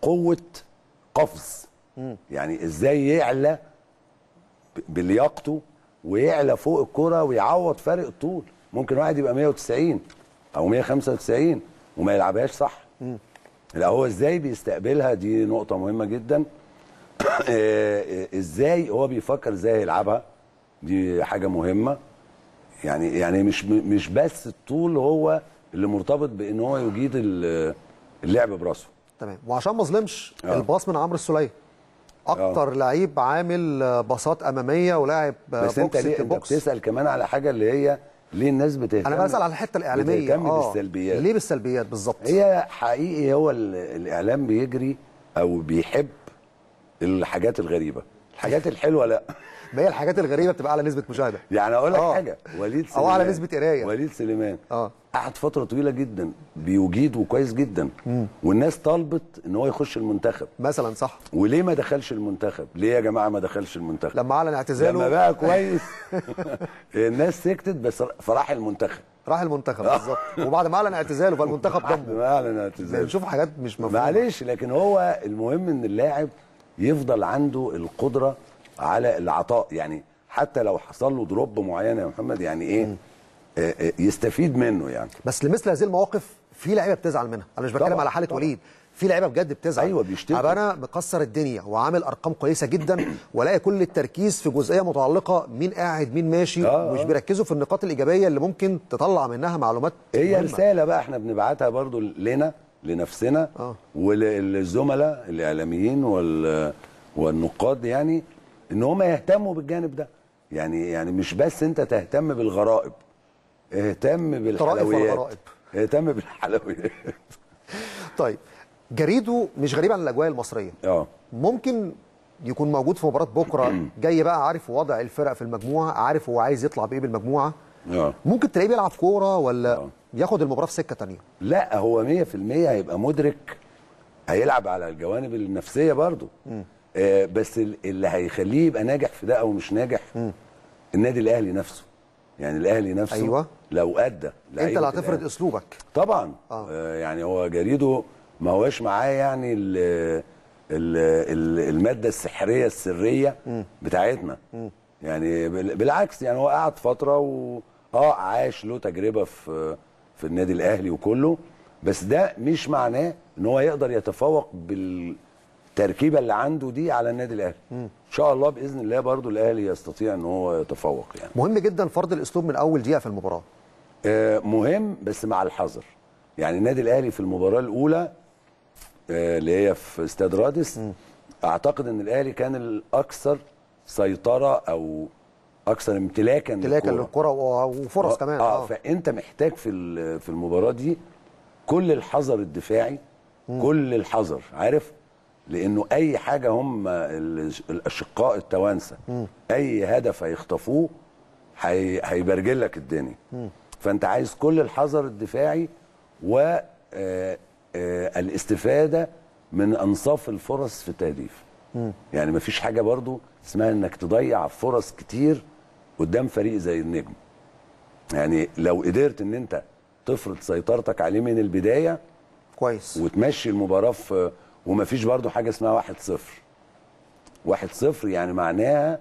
قوه قفز مم. يعني ازاي يعلى بلياقته ويعلى فوق الكره ويعوض فارق الطول ممكن واحد يبقى 190 او 195 وما يلعبهاش صح مم. لا هو ازاي بيستقبلها دي نقطه مهمه جدا *coughs* آه، آه، ازاي هو بيفكر ازاي يلعبها دي حاجه مهمه يعني يعني مش مش بس الطول هو اللي مرتبط بان هو يجيد اللعب براسه تمام وعشان ما اظلمش آه. الباص من عمرو السليه اكتر آه. لعيب عامل باصات اماميه ولاعب بس انت ليه انت بتسال كمان على حاجه اللي هي ليه الناس بتهتم انا بسال على الحته الاعلاميه بتهتم آه. بالسلبيات ليه بالسلبيات بالظبط هي حقيقي هو الاعلام بيجري او بيحب الحاجات الغريبه الحاجات الحلوه لا ما هي الحاجات الغريبه بتبقى على نسبه مشاهده يعني اقول لك آه. حاجه وليد سليمان او على نسبه قرايه وليد سليمان اه قعد فتره طويله جدا بيجيد وكويس جدا مم. والناس طالبت ان هو يخش المنتخب مثلا صح وليه ما دخلش المنتخب ليه يا جماعه ما دخلش المنتخب لما اعلن اعتزاله لما بقى كويس *laughs* الناس سكتت بس فراح المنتخب راح المنتخب بالظبط *laughs* وبعد ما اعلن اعتزاله فالمنتخب ضمه بعد ما اعلن اعتزاله بنشوف حاجات مش مفهومه معلش لكن هو المهم ان اللاعب يفضل عنده القدره على العطاء يعني حتى لو حصل له دروب معينه يا محمد يعني ايه م. آه، آه، يستفيد منه يعني بس لمثل هذه المواقف في لعيبه بتزعل منها انا مش بتكلم على حاله طبعا. وليد في لعيبه بجد بتزعل ايوه بيشتكي انا مكسر الدنيا وعامل ارقام كويسه جدا والاقي كل التركيز في جزئيه متعلقه مين قاعد مين ماشي آه ومش آه. بيركزوا في النقاط الايجابيه اللي ممكن تطلع منها معلومات هي إيه رساله بقى احنا بنبعتها برضو لنا لنفسنا آه. وللزملاء الاعلاميين وال والنقاد يعني ان هم يهتموا بالجانب ده يعني يعني مش بس انت تهتم بالغرائب اهتم بالحلويات اهتم بالحلويات *laughs* طيب جريده مش غريب عن الاجواء المصريه اه ممكن يكون موجود في مباراه بكره *clears throat* جاي بقى عارف وضع الفرق في المجموعه عارف هو عايز يطلع بايه بالمجموعه اه ممكن تلاقيه بيلعب كوره ولا آه. ياخد المباراه في سكه ثانيه لا هو 100% هيبقى مدرك هيلعب على الجوانب النفسيه برضه آه، بس اللي هيخليه يبقى ناجح في ده او مش ناجح م. النادي الاهلي نفسه يعني الاهلي نفسه أيوة. لو ادى انت اللي هتفرض اسلوبك طبعا آه. آه يعني هو جريده ما هواش معاه يعني الـ الـ الـ الماده السحريه السريه م. بتاعتنا م. يعني بالعكس يعني هو قعد فتره و اه عاش له تجربه في في النادي الاهلي وكله بس ده مش معناه ان هو يقدر يتفوق بال التركيبه اللي عنده دي على النادي الاهلي ان شاء الله باذن الله برضو الاهلي يستطيع ان هو يتفوق يعني مهم جدا فرض الاسلوب من اول دقيقه في المباراه آه مهم بس مع الحذر يعني النادي الاهلي في المباراه الاولى آه اللي هي في استاد رادس م. اعتقد ان الاهلي كان الاكثر سيطره او اكثر امتلاكا امتلاكا للكره وفرص آه كمان آه, اه فانت محتاج في في المباراه دي كل الحذر الدفاعي م. كل الحذر عارف لانه اي حاجه هم الاشقاء التوانسه اي هدف هيخطفوه هيبرجل لك الدنيا فانت عايز كل الحذر الدفاعي و آه، آه، الاستفاده من انصاف الفرص في التهديف يعني مفيش حاجه برضو اسمها انك تضيع فرص كتير قدام فريق زي النجم يعني لو قدرت ان انت تفرض سيطرتك عليه من البدايه كويس وتمشي المباراه في وما فيش برضو حاجه اسمها واحد صفر واحد صفر يعني معناها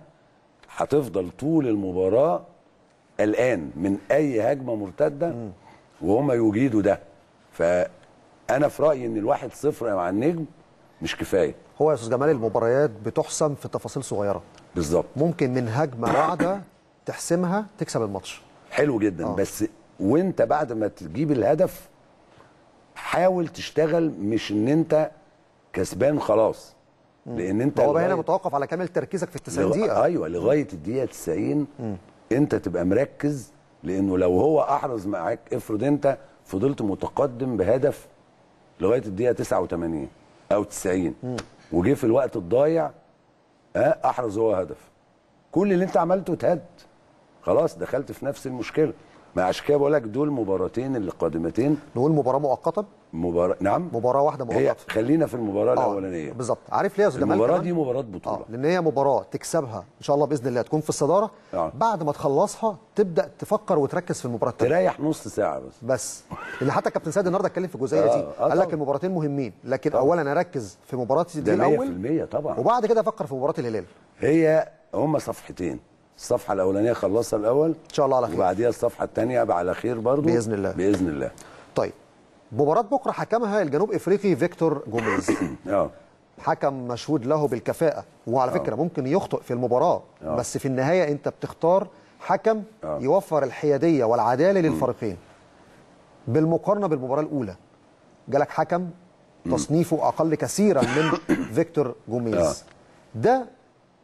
هتفضل طول المباراه قلقان من اي هجمه مرتده وهم يجيدوا ده فانا في رايي ان الواحد صفر مع النجم مش كفايه هو يا استاذ جمال المباريات بتحسم في تفاصيل صغيره بالظبط ممكن من هجمه واحده تحسمها تكسب الماتش حلو جدا آه. بس وانت بعد ما تجيب الهدف حاول تشتغل مش ان انت كسبان خلاص لان انت هو هنا متوقف على كامل تركيزك في 90 دقيقه لغ... ايوه لغايه الدقيقه 90 انت تبقى مركز لانه لو هو احرز معاك افرض انت فضلت متقدم بهدف لغايه الدقيقه 89 او 90 وجه في الوقت الضايع احرز هو هدف كل اللي انت عملته اتهد خلاص دخلت في نفس المشكله ما عشان كده بقول لك دول مباراتين اللي قادمتين نقول مباراه مؤقته مباراة نعم مباراة واحدة مؤقتة خلينا في المباراة آه، الأولانية بالظبط عارف ليه يا أستاذ المباراة دي مباراة بطولة آه. لأن هي مباراة تكسبها إن شاء الله بإذن الله تكون في الصدارة آه. بعد ما تخلصها تبدأ تفكر وتركز في المباراة التانية تريح نص ساعة بس بس اللي حتى كابتن سيد النهارده اتكلم في الجزئية آه. دي آه. قال لك المباراتين مهمين لكن طبعا. أولا أركز في مباراة دي الأول 100% طبعا وبعد كده أفكر في مباراة الهلال هي هما صفحتين الصفحة الأولانية خلصها الأول إن شاء الله على خير وبعديها الصفحة الثانية على خير برضه بإذن الله بإذن الله مباراة بكرة حكمها الجنوب إفريقي فيكتور جوميز *coughs* آه. حكم مشهود له بالكفاءة وعلى فكرة آه. ممكن يخطئ في المباراة آه. بس في النهاية أنت بتختار حكم يوفر الحيادية والعدالة للفريقين بالمقارنة بالمباراة الأولى جالك حكم تصنيفه أقل كثيرا من *coughs* فيكتور جوميز ده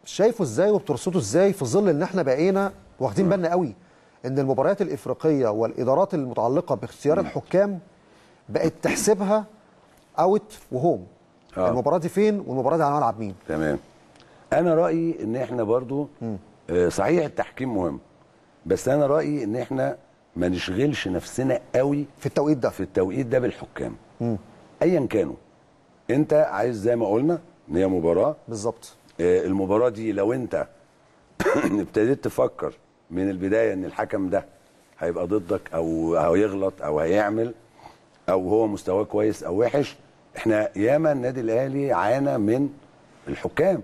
شايفه ازاي وبترصده ازاي في ظل ان احنا بقينا واخدين بالنا قوي ان المباريات الافريقيه والادارات المتعلقه باختيار الحكام بقت تحسبها اوت وهوم آه. المباراه دي فين والمباراه دي هنلعب مين تمام انا رايي ان احنا برضو آه صحيح التحكيم مهم بس انا رايي ان احنا ما نشغلش نفسنا قوي في التوقيت ده في التوقيت ده بالحكام ايا ايا كانوا انت عايز زي ما قلنا ان هي مباراه بالظبط آه المباراه دي لو انت *coughs* ابتديت تفكر من البدايه ان الحكم ده هيبقى ضدك او هيغلط او هيعمل او هو مستواه كويس او وحش احنا ياما النادي الاهلي عانى من الحكام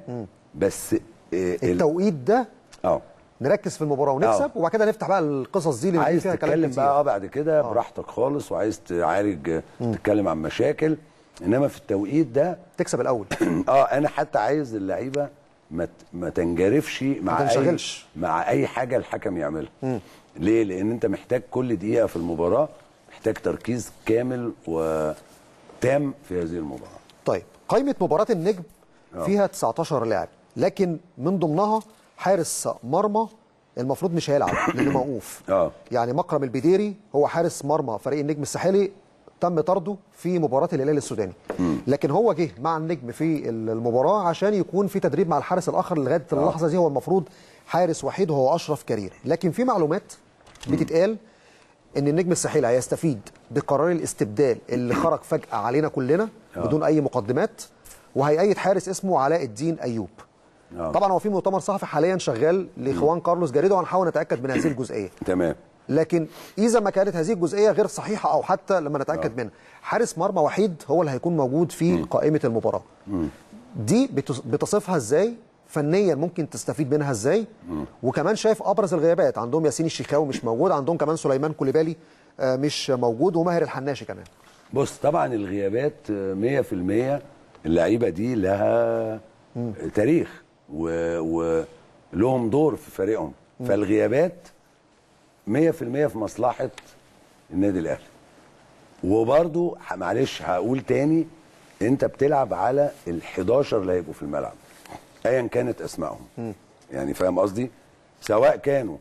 بس بس آه، التوقيت ده اه نركز في المباراه ونكسب آه. وبعد كده نفتح بقى القصص دي اللي عايز فيها تتكلم بقى اه بعد كده آه. براحتك خالص وعايز تعالج تتكلم عن مشاكل انما في التوقيت ده تكسب الاول *clears throat* اه انا حتى عايز اللعيبه ما ما تنجرفش مع ما اي مع اي حاجه الحكم يعملها ليه لان انت محتاج كل دقيقه في المباراه محتاج تركيز كامل وتام في هذه المباراه طيب قائمه مباراه النجم آه. فيها 19 لاعب لكن من ضمنها حارس مرمى المفروض مش هيلعب *coughs* لانه موقوف اه يعني مكرم البديري هو حارس مرمى فريق النجم الساحلي تم طرده في مباراه الهلال السوداني لكن هو جه مع النجم في المباراه عشان يكون في تدريب مع الحارس الاخر لغايه آه. اللحظه دي هو المفروض حارس وحيد وهو اشرف كرير لكن في معلومات بتتقال ان النجم الساحلي هيستفيد بقرار الاستبدال اللي خرج فجاه علينا كلنا آه. بدون اي مقدمات وهيأيد حارس اسمه علاء الدين ايوب أوه. طبعا هو في مؤتمر صحفي حاليا شغال لاخوان كارلوس جاريدو هنحاول نتاكد من هذه الجزئيه تمام لكن اذا ما كانت هذه الجزئيه غير صحيحه او حتى لما نتاكد آه. منها حارس مرمى وحيد هو اللي هيكون موجود في قائمه المباراه دي بتصفها ازاي فنيا ممكن تستفيد منها ازاي وكمان شايف ابرز الغيابات عندهم ياسين الشيخاوي مش موجود عندهم كمان سليمان كوليبالي آه، مش موجود وماهر الحناشي كمان بص طبعا الغيابات 100% آه، اللعيبه دي لها تاريخ ولهم و... دور في فريقهم فالغيابات 100% في مصلحه النادي الاهلي وبرده معلش هقول تاني انت بتلعب على ال 11 اللي هيبقوا في الملعب ايا كانت اسمائهم يعني فاهم قصدي سواء كانوا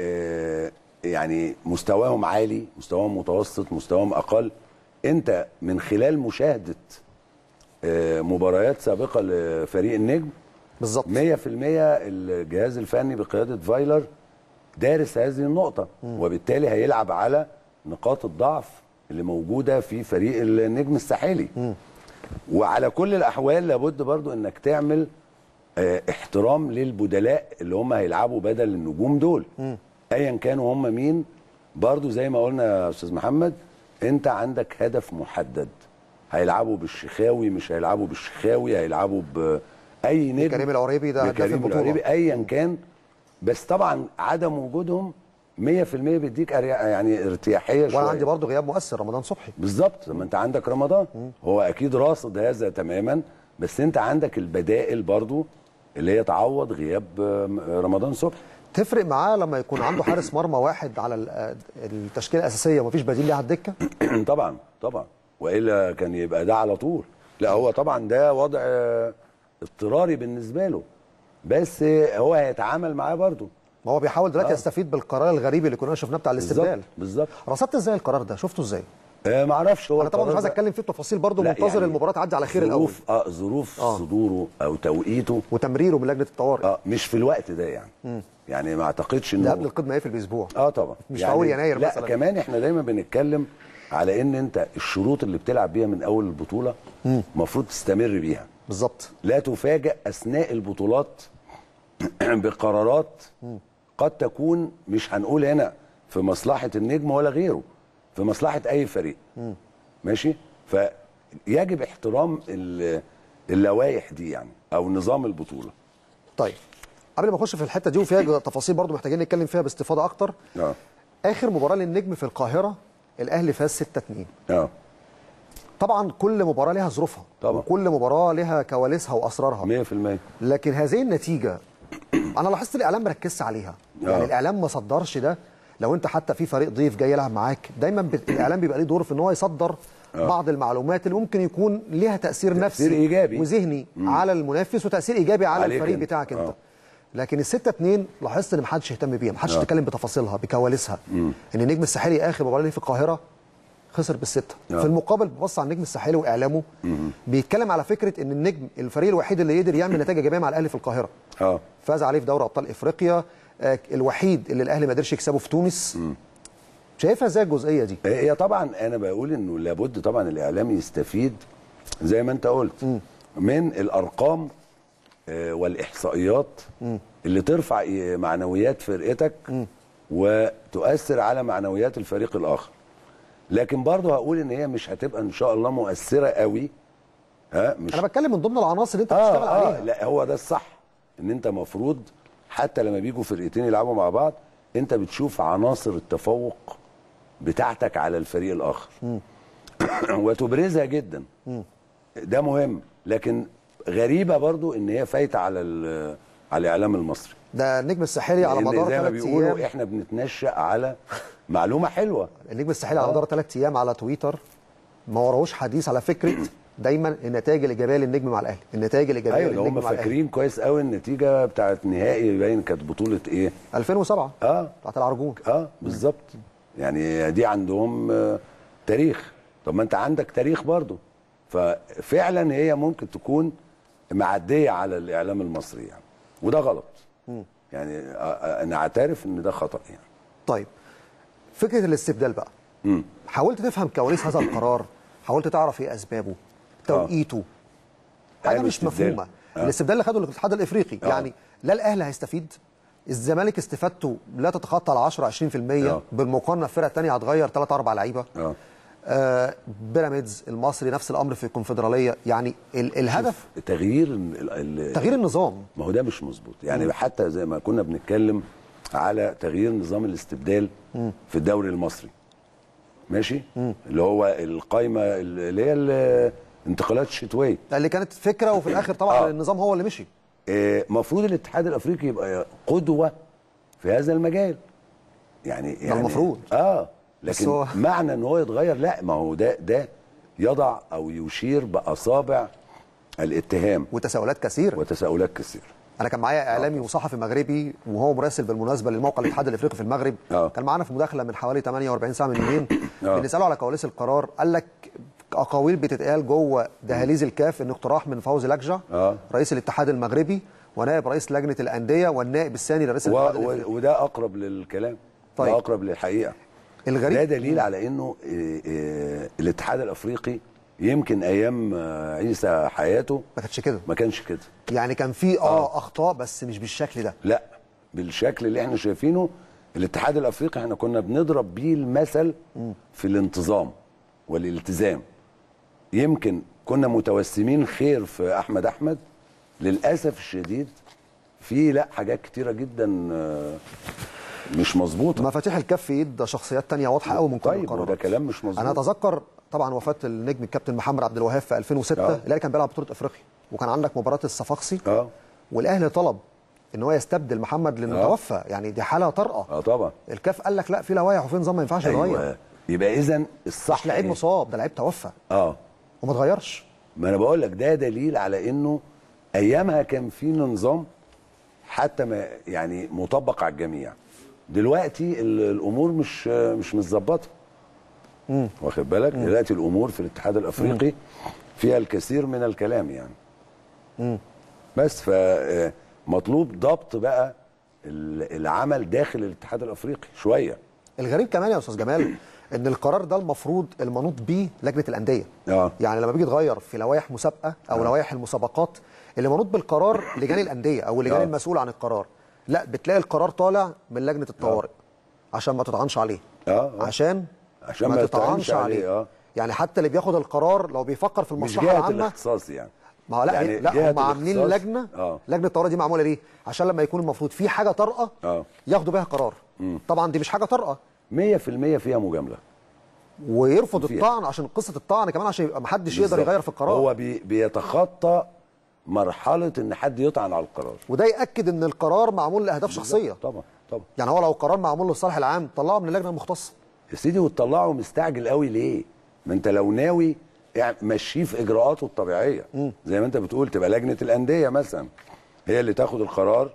آه يعني مستواهم عالي مستواهم متوسط مستواهم اقل انت من خلال مشاهده آه مباريات سابقه لفريق النجم بالظبط 100% الجهاز الفني بقياده فايلر دارس هذه النقطه وبالتالي هيلعب على نقاط الضعف اللي موجوده في فريق النجم الساحلي وعلى كل الاحوال لابد برضو انك تعمل آه، احترام للبدلاء اللي هم هيلعبوا بدل النجوم دول ايا كانوا هم مين برضو زي ما قلنا يا استاذ محمد انت عندك هدف محدد هيلعبوا بالشخاوي مش هيلعبوا بالشخاوي هيلعبوا باي نجم كريم العريبي ده كريم العريبي ايا كان بس طبعا عدم وجودهم 100% بيديك يعني ارتياحيه شويه وعندي برضه غياب مؤثر رمضان صبحي بالظبط ما انت عندك رمضان هو اكيد راصد هذا تماما بس انت عندك البدائل برضه اللي هي تعوض غياب رمضان صبحي تفرق معاه لما يكون عنده حارس مرمى واحد على آه، التشكيله الاساسيه ومفيش بديل ليه على الدكه *clears throat* طبعا طبعا والا كان يبقى ده على طول لا هو طبعا ده وضع آه، اضطراري بالنسبه له بس هو هيتعامل معاه برضه ما هو بيحاول دلوقتي آه. يستفيد بالقرار الغريب اللي كنا شفناه بتاع الاستبدال بالظبط رصدت ازاي القرار ده شفته ازاي آه ما اعرفش هو انا طبعا مش عايز اتكلم فيه التفاصيل برضه منتظر يعني المباراه تعدي على خير الاول ظروف اه ظروف آه. صدوره او توقيته وتمريره من لجنه الطوارئ اه مش في الوقت ده يعني م. يعني ما اعتقدش انه قبل القيد ما باسبوع اه طبعا مش يعني في اول يناير لا مثلا كمان احنا دايما بنتكلم على ان انت الشروط اللي بتلعب بيها من اول البطوله المفروض تستمر بيها بالظبط لا تفاجئ اثناء البطولات *clears throat* بقرارات قد تكون مش هنقول هنا في مصلحه النجم ولا غيره في مصلحه اي فريق ماشي فيجب احترام اللوائح دي يعني او نظام البطوله طيب قبل ما اخش في الحته دي وفيها *coughs* تفاصيل برضو محتاجين نتكلم فيها باستفاضه اكتر اه اخر مباراه للنجم في القاهره الاهلي فاز 6 2 اه طبعا كل مباراه لها ظروفها طبعا وكل مباراه لها كواليسها واسرارها 100% لكن هذه النتيجه انا لاحظت الاعلام مركزش عليها يعني آه. الاعلام ما صدرش ده لو انت حتى في فريق ضيف جاي يلعب معاك دايما الاعلام بيبقى ليه دور في ان هو يصدر أوه. بعض المعلومات اللي ممكن يكون ليها تاثير, تأثير نفسي إيجابي. وذهني مم. على المنافس وتاثير ايجابي على الفريق انت. بتاعك انت أوه. لكن الستة اتنين لاحظت ان محدش اهتم بيها محدش اتكلم آه. بتفاصيلها بكواليسها مم. ان النجم الساحلي اخر مباراه في القاهره خسر بالستة أوه. في المقابل ببص على النجم الساحلي واعلامه بيتكلم على فكره ان النجم الفريق الوحيد اللي يقدر يعمل نتائج ايجابيه مع الاهلي في القاهره اه فاز عليه في دوري ابطال افريقيا آه، الوحيد اللي الاهلي ما قدرش يكسبه في تونس م. شايفها ازاي الجزئيه دي؟ هي طبعا انا بقول انه لابد طبعا الاعلام يستفيد زي ما انت قلت م. من الارقام آه، والاحصائيات م. اللي ترفع معنويات فرقتك م. وتؤثر على معنويات الفريق الاخر لكن برضه هقول ان هي مش هتبقى ان شاء الله مؤثره قوي ها مش انا بتكلم من ضمن العناصر اللي انت آه بتشتغل آه عليها لا هو ده الصح ان انت مفروض حتى لما بيجوا فرقتين يلعبوا مع بعض انت بتشوف عناصر التفوق بتاعتك على الفريق الاخر *coughs* وتبرزها جدا ده مهم لكن غريبه برضو ان هي فايته على على الاعلام المصري ده النجم الساحلي على مدار ثلاث ايام زي ما بيقولوا احنا بنتنشأ على معلومه حلوه النجم الساحلي على مدار ثلاث ايام على تويتر ما وراهوش حديث على فكره دايما النتائج الايجابيه للنجم مع الاهلي النتائج الايجابيه أيوة للنجم هم مع الاهلي فاكرين كويس قوي النتيجه بتاعت نهائي باين كانت بطوله ايه 2007 اه بتاعت العرجون اه بالظبط يعني دي عندهم آه، تاريخ طب ما انت عندك تاريخ برضه ففعلا هي ممكن تكون معديه على الاعلام المصري يعني وده غلط يعني آه، آه، انا اعترف ان ده خطا يعني طيب فكره الاستبدال بقى حاولت تفهم كواليس هذا القرار حاولت تعرف ايه اسبابه آه. توقيته حاجه مش مفهومه آه. الاستبدال اللي خده الاتحاد الافريقي آه. يعني لا الاهلي هيستفيد الزمالك استفادته لا تتخطى ال 10 20% آه. بالمقارنه فرقه ثانيه هتغير 3 4 لعيبه آه. آه بيراميدز المصري نفس الامر في الكونفدراليه يعني ال الهدف تغيير ال تغيير النظام ما هو ده مش مظبوط يعني م. حتى زي ما كنا بنتكلم على تغيير نظام الاستبدال م. في الدوري المصري ماشي م. اللي هو القايمه اللي هي انتقالات شتويه اللي كانت فكره وفي الاخر طبعا آه. النظام هو اللي مشي المفروض آه، الاتحاد الافريقي يبقى قدوه في هذا المجال يعني يعني المفروض اه لكن هو... معنى ان هو يتغير لا ما هو ده ده يضع او يشير باصابع الاتهام وتساؤلات كثيره وتساؤلات كثيره انا كان معايا آه. اعلامي آه. وصحفي مغربي وهو مراسل بالمناسبه للموقع الاتحاد الافريقي في المغرب آه. كان معانا في مداخله من حوالي 48 ساعه من يومين آه. بنساله على كواليس القرار قال لك اقاويل بتتقال جوه دهاليز الكاف ان اقتراح من فوزي لججع آه. رئيس الاتحاد المغربي ونائب رئيس لجنه الانديه والنائب الثاني لرئيس و... و... وده اقرب للكلام طيب. ده اقرب للحقيقه الغريب ده دليل على انه آه، آه، الاتحاد الافريقي يمكن ايام آه، عيسى حياته ما كانش كده ما كانش كده يعني كان في اه اخطاء بس مش بالشكل ده لا بالشكل اللي احنا شايفينه الاتحاد الافريقي احنا كنا بنضرب بيه المثل في الانتظام والالتزام يمكن كنا متوسمين خير في احمد احمد للاسف الشديد في لا حاجات كتيره جدا آه، مش مظبوطه مفاتيح الكف في يد شخصيات تانية واضحه قوي من كل طيب القرارات ده كلام مش مظبوط انا اتذكر طبعا وفاه النجم الكابتن محمد عبد الوهاب في 2006 آه. الاهلي كان بيلعب بطوله افريقيا وكان عندك مباراه الصفاقسي آه. والاهلي طلب ان هو يستبدل محمد لانه آه. توفى يعني دي حاله طارئه اه طبعا الكاف قال لك لا في لوايح وفي نظام ما ينفعش يغير أيوة. يبقى اذا الصح مش لعيب إيه؟ مصاب ده لعيب توفى اه وما اتغيرش ما انا بقول لك ده دليل على انه ايامها كان في نظام حتى ما يعني مطبق على الجميع دلوقتي الامور مش مش متظبطه واخد بالك دلوقتي الامور في الاتحاد الافريقي مم. فيها الكثير من الكلام يعني مم. بس فمطلوب آه، ضبط بقى العمل داخل الاتحاد الافريقي شويه الغريب كمان يا استاذ جمال ان القرار ده المفروض المنوط بيه لجنه الانديه أوه. يعني لما بيجي يتغير في لوائح مسابقه او أوه. لوائح المسابقات اللي منوط بالقرار لجان الانديه او اللجان آه. المسؤول عن القرار لا بتلاقي القرار طالع من لجنه الطوارئ أوه. عشان ما تطعنش عليه أوه. آه. عشان عشان ما, ما تطعنش عليه, عليه. آه. يعني حتى اللي بياخد القرار لو بيفكر في المصلحه العامه الاختصاص يعني ما هو لا يعني لا هم عاملين لجنه أوه. لجنه الطوارئ دي معموله ليه؟ عشان لما يكون المفروض في حاجه طارئه آه. ياخدوا بيها قرار مم. طبعا دي مش حاجه طارئه 100% فيها مجامله ويرفض فيها. الطعن عشان قصه الطعن كمان عشان يبقى محدش يقدر يغير في القرار هو بي بيتخطى مرحله ان حد يطعن على القرار وده ياكد ان القرار معمول لاهداف شخصيه طبعا طبعا يعني هو لو قرار معمول للصالح العام طلعه من اللجنه المختصه يا سيدي وتطلعه مستعجل قوي ليه؟ ما انت لو ناوي يعني مشيه في اجراءاته الطبيعيه م. زي ما انت بتقول تبقى لجنه الانديه مثلا هي اللي تاخد القرار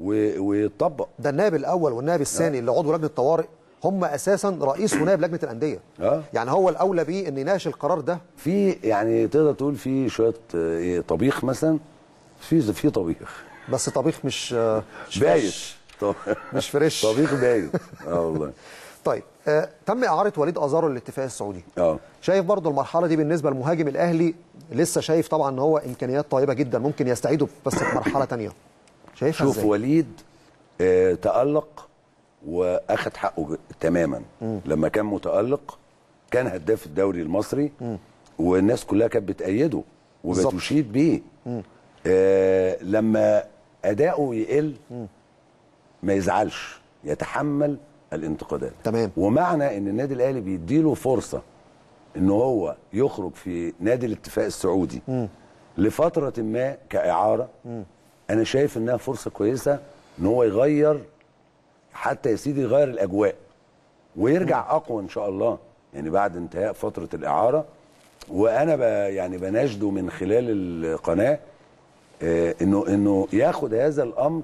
ويطبق ده النائب الاول والنائب الثاني آه. اللي عضو لجنه الطوارئ هم اساسا رئيس ونائب لجنه الانديه آه. يعني هو الاولى بيه ان يناقش القرار ده في يعني تقدر تقول في شويه آه، إيه، طبيخ مثلا في في طبيخ بس طبيخ مش آه، مش بايش مش فريش *laughs* طبيخ بايش اه والله *laughs* طيب آه تم اعاره وليد ازارو للاتفاق السعودي اه شايف برضه المرحله دي بالنسبه للمهاجم الاهلي لسه شايف طبعا ان هو امكانيات طيبه جدا ممكن يستعيده بس في مرحله ثانيه شايفها شوف ازاي؟ وليد آه تالق واخد حقه تماما م. لما كان متالق كان هداف الدوري المصري م. والناس كلها كانت بتأيده وبتشيد بيه آه لما أداؤه يقل م. ما يزعلش يتحمل الانتقادات تمام ومعنى ان النادي الاهلي بيديله فرصه ان هو يخرج في نادي الاتفاق السعودي م. لفتره ما كاعاره م. انا شايف انها فرصه كويسه ان هو يغير حتى يا سيدي يغير الاجواء ويرجع اقوى ان شاء الله يعني بعد انتهاء فتره الاعاره وانا ب يعني بناشده من خلال القناه آه انه انه ياخد هذا الامر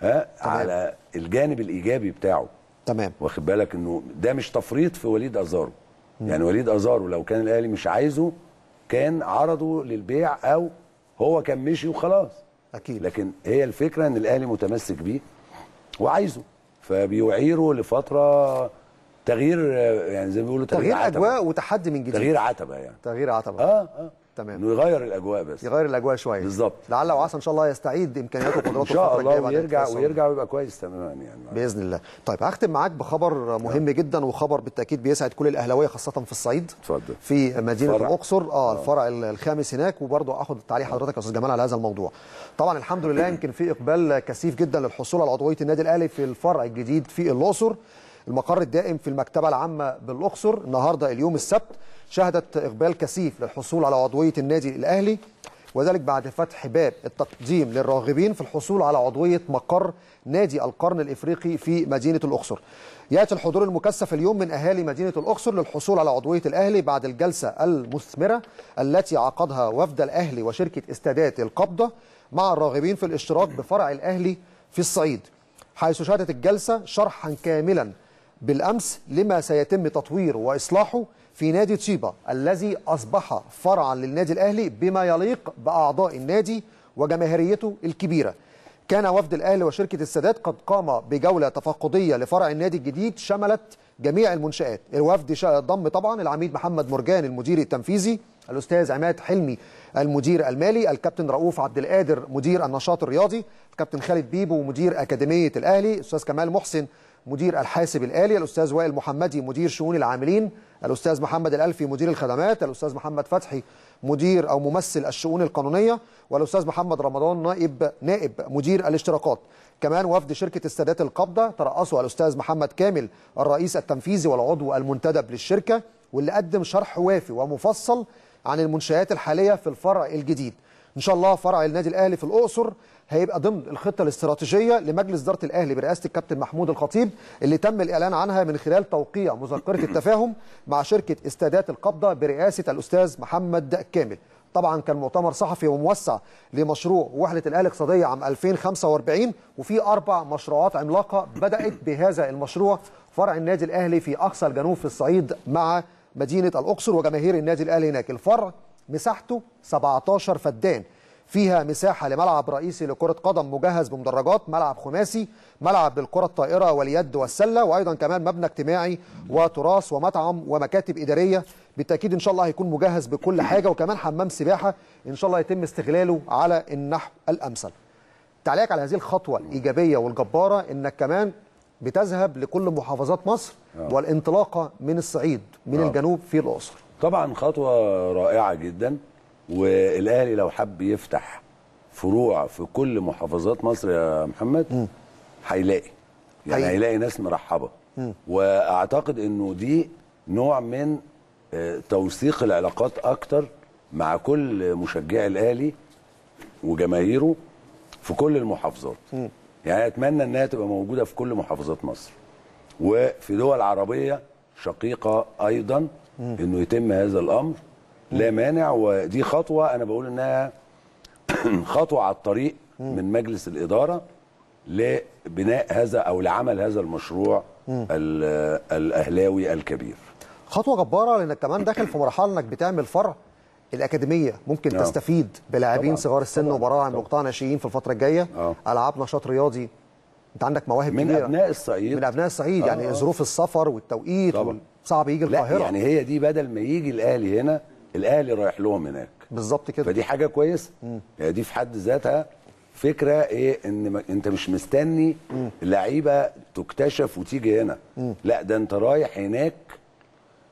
ها تمام. على الجانب الايجابي بتاعه تمام واخد بالك انه ده مش تفريط في وليد ازارو مم. يعني وليد ازارو لو كان الاهلي مش عايزه كان عرضه للبيع او هو كان مشي وخلاص اكيد لكن هي الفكره ان الاهلي متمسك بيه وعايزه فبيعيره لفتره تغيير يعني زي ما بيقولوا تغيير, تغيير اجواء وتحدي من جديد تغيير عتبه يعني تغيير عتبه اه اه تمام انه يغير الاجواء بس يغير الاجواء شويه بالظبط لعل وعسى ان شاء الله يستعيد امكانياته *laughs* وقدراته ان شاء الله ويرجع ويرجع ويبقى كويس تماما يعني باذن الله طيب هختم معاك بخبر مهم جدا وخبر بالتاكيد بيسعد كل الاهلاويه خاصه في الصعيد اتفضل في مدينه الاقصر اه, آه. الفرع الخامس هناك وبرضه هاخد تعليق حضرتك يا استاذ جمال على هذا الموضوع طبعا الحمد لله يمكن في اقبال كثيف جدا للحصول على عضويه النادي الاهلي في الفرع الجديد في الاقصر المقر الدائم في المكتبه العامه بالاقصر النهارده اليوم السبت شهدت إقبال كثيف للحصول على عضوية النادي الأهلي وذلك بعد فتح باب التقديم للراغبين في الحصول على عضوية مقر نادي القرن الإفريقي في مدينة الأقصر يأتي الحضور المكثف اليوم من أهالي مدينة الأقصر للحصول على عضوية الأهلي بعد الجلسة المثمرة التي عقدها وفد الأهلي وشركة استادات القبضة مع الراغبين في الاشتراك بفرع الأهلي في الصعيد حيث شهدت الجلسة شرحا كاملا بالأمس لما سيتم تطويره وإصلاحه في نادي تشيبا الذي أصبح فرعا للنادي الأهلي بما يليق بأعضاء النادي وجماهيريته الكبيرة كان وفد الأهلي وشركة السادات قد قام بجولة تفقدية لفرع النادي الجديد شملت جميع المنشآت الوفد ضم طبعا العميد محمد مرجان المدير التنفيذي الأستاذ عماد حلمي المدير المالي الكابتن رؤوف عبد القادر مدير النشاط الرياضي الكابتن خالد بيبو مدير أكاديمية الأهلي الأستاذ كمال محسن مدير الحاسب الآلي الأستاذ وائل محمدي مدير شؤون العاملين الأستاذ محمد الألفي مدير الخدمات الأستاذ محمد فتحي مدير أو ممثل الشؤون القانونية والأستاذ محمد رمضان نائب نائب مدير الاشتراكات كمان وفد شركة السادات القبضة ترأسه الأستاذ محمد كامل الرئيس التنفيذي والعضو المنتدب للشركة واللي قدم شرح وافي ومفصل عن المنشآت الحالية في الفرع الجديد ان شاء الله فرع النادي الاهلي في الاقصر هيبقى ضمن الخطه الاستراتيجيه لمجلس اداره الاهلي برئاسه الكابتن محمود الخطيب اللي تم الاعلان عنها من خلال توقيع مذكره *coughs* التفاهم مع شركه استادات القبضه برئاسه الاستاذ محمد كامل طبعا كان مؤتمر صحفي وموسع لمشروع وحده الاهلي الاقتصاديه عام 2045 وفي اربع مشروعات عملاقه بدات بهذا المشروع فرع النادي الاهلي في اقصى الجنوب في الصعيد مع مدينه الاقصر وجماهير النادي الاهلي هناك الفرع مساحته 17 فدان فيها مساحة لملعب رئيسي لكرة قدم مجهز بمدرجات ملعب خماسي ملعب للكرة الطائرة واليد والسلة وأيضا كمان مبنى اجتماعي وتراث ومطعم ومكاتب إدارية بالتأكيد إن شاء الله هيكون مجهز بكل حاجة وكمان حمام سباحة إن شاء الله يتم استغلاله على النحو الأمثل تعليقك على هذه الخطوة الإيجابية والجبارة إنك كمان بتذهب لكل محافظات مصر آه. والانطلاقة من الصعيد من آه. الجنوب في الأقصر طبعا خطوه رائعه جدا والاهلي لو حب يفتح فروع في كل محافظات مصر يا محمد هيلاقي يعني هيلاقي ناس مرحبه م. واعتقد انه دي نوع من آه، توثيق العلاقات اكتر مع كل مشجع الاهلي وجماهيره في كل المحافظات م. يعني اتمنى انها تبقى موجوده في كل محافظات مصر وفي دول عربيه شقيقه ايضا انه يتم هذا الامر لا مانع ودي خطوه انا بقول انها *clears throat* خطوه على الطريق من مجلس الاداره لبناء هذا او لعمل هذا المشروع الاهلاوي الكبير خطوه جباره لانك كمان داخل في مرحله انك بتعمل فرع الاكاديميه ممكن أوه. تستفيد بلاعبين صغار السن وبراعم وقطاع ناشئين في الفتره الجايه آه. العاب نشاط رياضي انت عندك مواهب من كبيره من ابناء الصعيد من ابناء الصعيد يعني آه. ظروف السفر والتوقيت طبعا. وال... صعب يجي القاهره يعني هي دي بدل ما يجي الاهلي هنا الاهلي رايح لهم هناك بالظبط كده فدي حاجه كويسه يعني دي في حد ذاتها فكره ايه ان ما انت مش مستني لعيبه تكتشف وتيجي هنا مم. لا ده انت رايح هناك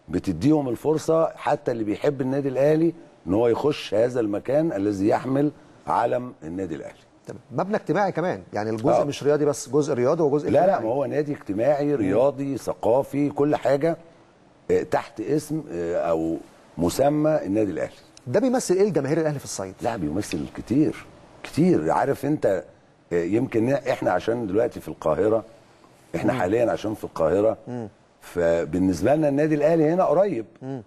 بتديهم الفرصه حتى اللي بيحب النادي الاهلي ان هو يخش هذا المكان الذي يحمل علم النادي الاهلي تمام مبنى اجتماعي كمان يعني الجزء أوه. مش رياضي بس جزء رياضي وجزء لا اجتماعي. لا ما هو نادي اجتماعي رياضي ثقافي كل حاجه آه، تحت اسم آه، او مسمى النادي الاهلي ده بيمثل ايه لجماهير الاهلي في الصعيد لا بيمثل كتير كتير عارف انت آه، يمكن احنا عشان دلوقتي في القاهره احنا مم. حاليا عشان في القاهره مم. فبالنسبه لنا النادي الاهلي هنا قريب مم.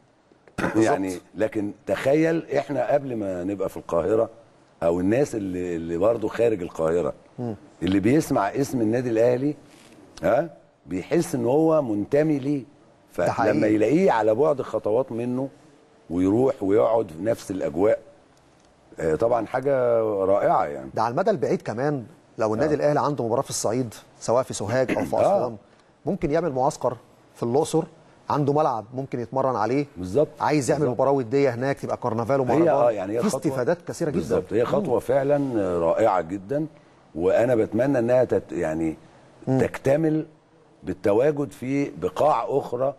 يعني لكن تخيل احنا قبل ما نبقى في القاهره او الناس اللي اللي برضه خارج القاهره مم. اللي بيسمع اسم النادي الاهلي ها بيحس ان هو منتمي ليه فلما يلاقيه على بعد خطوات منه ويروح ويقعد في نفس الاجواء آه، طبعا حاجه رائعه يعني ده على المدى البعيد كمان لو النادي آه. الاهلي عنده مباراه في الصعيد سواء في سوهاج او في آه. اسوان آه. ممكن يعمل معسكر في الاقصر عنده ملعب ممكن يتمرن عليه بالظبط عايز يعمل مباراه وديه هناك تبقى كرنفال ومهرجان آه يعني في استفادات كثيره جدا بالظبط هي خطوه فعلا رائعه جدا وانا بتمنى انها تت يعني مم. تكتمل بالتواجد في بقاع اخرى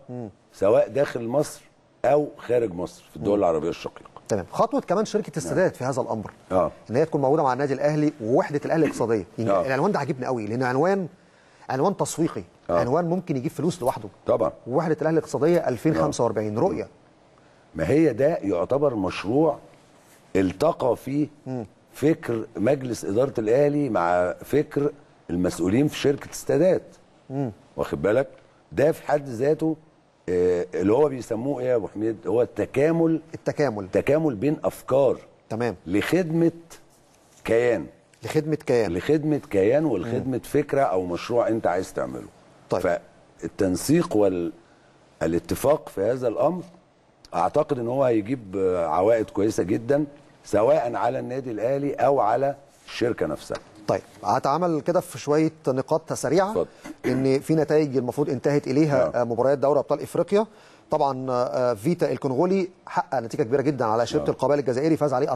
سواء داخل مصر او خارج مصر في الدول العربيه الشقيقه تمام خطوه كمان شركه نعم. السادات في هذا الامر اه ان هي تكون موجوده مع النادي الاهلي ووحده الاهلي الاقتصاديه آه. يعني العنوان ده عاجبني قوي لان عنوان عنوان تسويقي أوه. عنوان ممكن يجيب فلوس لوحده طبعا ووحده الاهلي الاقتصاديه 2045 آه. أوه. رؤيه ما هي ده يعتبر مشروع التقى فيه م. فكر مجلس اداره الاهلي مع فكر المسؤولين في شركه السادات واخد بالك ده في حد ذاته آه، اللي هو بيسموه ايه يا ابو حميد هو التكامل التكامل تكامل بين افكار تمام لخدمه كيان لخدمه كيان لخدمه كيان ولخدمه فكره او مشروع انت عايز تعمله طيب فالتنسيق والاتفاق في هذا الامر اعتقد ان هو هيجيب آه، عوائد كويسه جدا سواء على النادي الاهلي او على الشركه نفسها طيب هتعمل كده في شويه نقاط سريعه فضل. ان في نتائج المفروض انتهت اليها نعم. آه، مباريات دوري ابطال افريقيا طبعا آه، آه، فيتا الكونغولي حقق نتيجه كبيره جدا على شبه نعم. القبائل الجزائري فاز عليه 4-1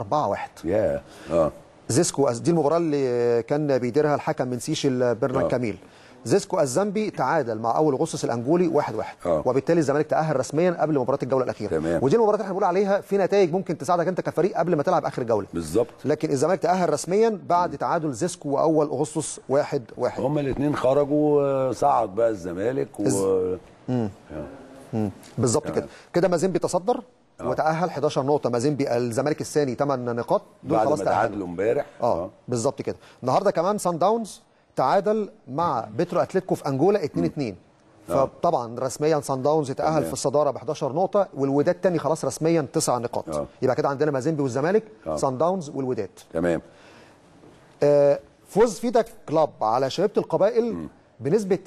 ياه اه زيسكو دي المباراه اللي كان بيديرها الحكم من سيشل برنارد كاميل زيسكو الزامبي تعادل مع اول غصص الانجولي 1-1 واحد واحد. آه. وبالتالي الزمالك تاهل رسميا قبل مباراه الجوله الاخيره تمام. ودي المباراه اللي احنا بنقول عليها في نتائج ممكن تساعدك انت كفريق قبل ما تلعب اخر جوله بالظبط لكن الزمالك تاهل رسميا بعد تعادل زيسكو واول اغسطس 1-1 واحد واحد. هما الاثنين خرجوا آه، صعد بقى الزمالك و امم بالظبط كده كده مازن بيتصدر وتاهل 11 نقطه مازيمبي الزمالك الثاني 8 نقاط دول خلاص تعادلوا امبارح اه, آه. بالظبط كده النهارده كمان سان داونز تعادل مع بترو اتلتيكو في انجولا 2 2 آه. فطبعا رسميا سان داونز يتاهل في الصداره ب 11 نقطه والوداد تاني خلاص رسميا تسع نقاط أوه. يبقى كده عندنا مازيمبي والزمالك سان آه. داونز والوداد تمام آه فوز فيدا كلاب على شبيبه القبائل م. بنسبه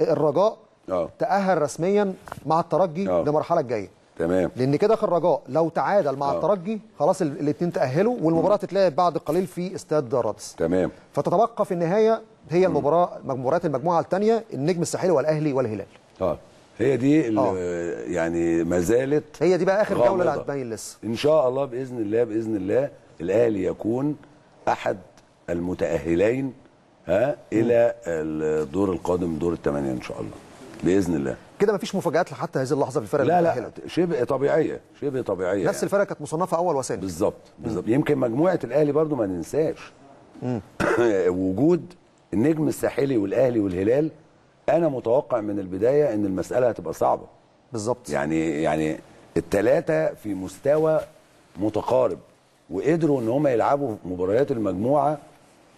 99% الرجاء أوه. تاهل رسميا مع الترجي للمرحله آه. الجايه تمام لان كده الرجاء لو تعادل مع آه. الترجي خلاص الاثنين تاهلوا والمباراه تتلعب بعد قليل في استاد رادس تمام فتتبقى في النهايه هي المباراه مباريات المجموعه الثانيه النجم الساحلي والاهلي والهلال اه هي دي آه. يعني ما زالت هي دي بقى اخر غامضة. جوله اللي هتبين لسه ان شاء الله باذن الله باذن الله الاهلي يكون احد المتاهلين ها الى الدور القادم دور الثمانيه ان شاء الله باذن الله كده مفيش مفاجات لحتى هذه اللحظه في الفرق لا لا شبه طبيعيه شبه طبيعيه نفس يعني. الفرق كانت مصنفه اول وثاني بالظبط بالظبط يمكن مجموعه الاهلي برضو ما ننساش *coughs* وجود النجم الساحلي والاهلي والهلال انا متوقع من البدايه ان المساله هتبقى صعبه بالظبط يعني يعني الثلاثه في مستوى متقارب وقدروا ان هم يلعبوا مباريات المجموعه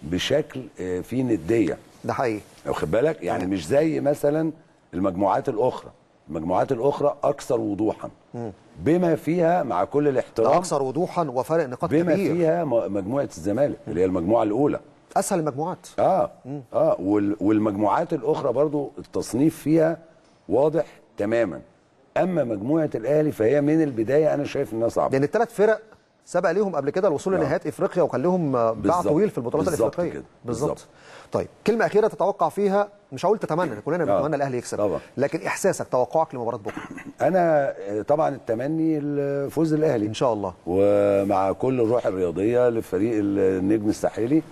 بشكل آه، فيه نديه ده حقيقي واخد بالك يعني مش زي مثلا المجموعات الاخرى المجموعات الاخرى اكثر وضوحا بما فيها مع كل الاحترام اكثر وضوحا وفرق نقاط بما كبير بما فيها مجموعه الزمالك اللي هي المجموعه الاولى اسهل المجموعات اه اه والمجموعات الاخرى برضو التصنيف فيها واضح تماما اما مجموعه الاهلي فهي من البدايه انا شايف انها صعبه لان الثلاث فرق سبق ليهم قبل كده الوصول نعم. لنهائيات افريقيا وكان لهم باع طويل في البطولات الافريقيه بالظبط طيب كلمه اخيره تتوقع فيها مش هقول تتمنى *laughs* كلنا آه، بنتمنى الاهلي يكسب طبعا. لكن احساسك توقعك لمباراه بكره انا آه، طبعا التمني الفوز الاهلي ان شاء الله ومع كل الروح الرياضيه لفريق النجم الساحلي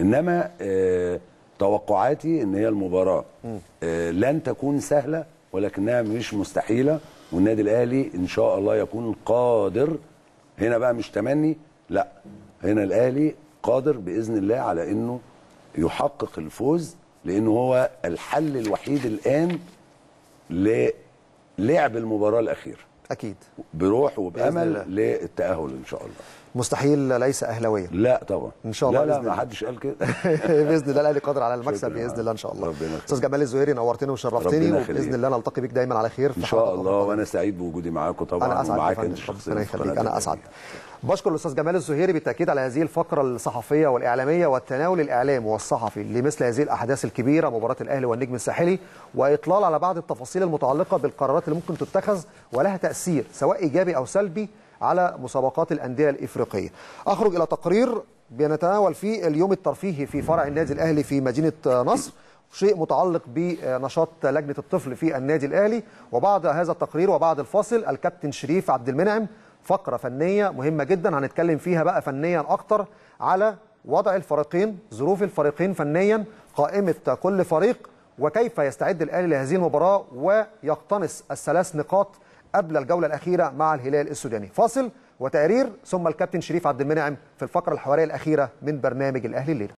انما آه، توقعاتي ان هي المباراه لن تكون سهله ولكنها مش مستحيله والنادي الاهلي ان شاء الله يكون قادر هنا بقى مش تمني لا هنا الاهلي قادر باذن الله على انه يحقق الفوز لانه هو الحل الوحيد الان للعب المباراه الاخيره اكيد بروح وبامل للتاهل ان شاء الله مستحيل ليس اهلاويا لا طبعا ان شاء الله لا لا ما حدش قال كده *laughs* باذن الله الاهلي قادر على المكسب باذن الله ان شاء الله استاذ جمال الزهيري نورتني وشرفتني وباذن الله نلتقي بيك دايما على خير ان شاء الله وانا سعيد بوجودي معاكم طبعا أنا ومعاك شخصيا انا اسعد انا اسعد بشكر الاستاذ جمال الزهيري بالتاكيد على هذه الفقره الصحفيه والاعلاميه والتناول الاعلامي والصحفي لمثل هذه الاحداث الكبيره مباراه الاهلي والنجم الساحلي واطلال على بعض التفاصيل المتعلقه بالقرارات اللي ممكن تتخذ ولها تاثير سواء ايجابي او سلبي على مسابقات الأندية الإفريقية أخرج إلى تقرير بنتناول فيه اليوم الترفيهي في فرع النادي الأهلي في مدينة آه، نصر شيء متعلق بنشاط لجنة الطفل في النادي الأهلي وبعد هذا التقرير وبعد الفاصل الكابتن شريف عبد المنعم فقرة فنية مهمة جدا هنتكلم فيها بقى فنيا أكتر على وضع الفريقين ظروف الفريقين فنيا قائمة كل فريق وكيف يستعد الأهلي لهذه المباراة ويقتنص الثلاث نقاط قبل الجولة الأخيرة مع الهلال السوداني فاصل وتقرير ثم الكابتن شريف عبد المنعم في الفقرة الحوارية الأخيرة من برنامج الأهلي الليلة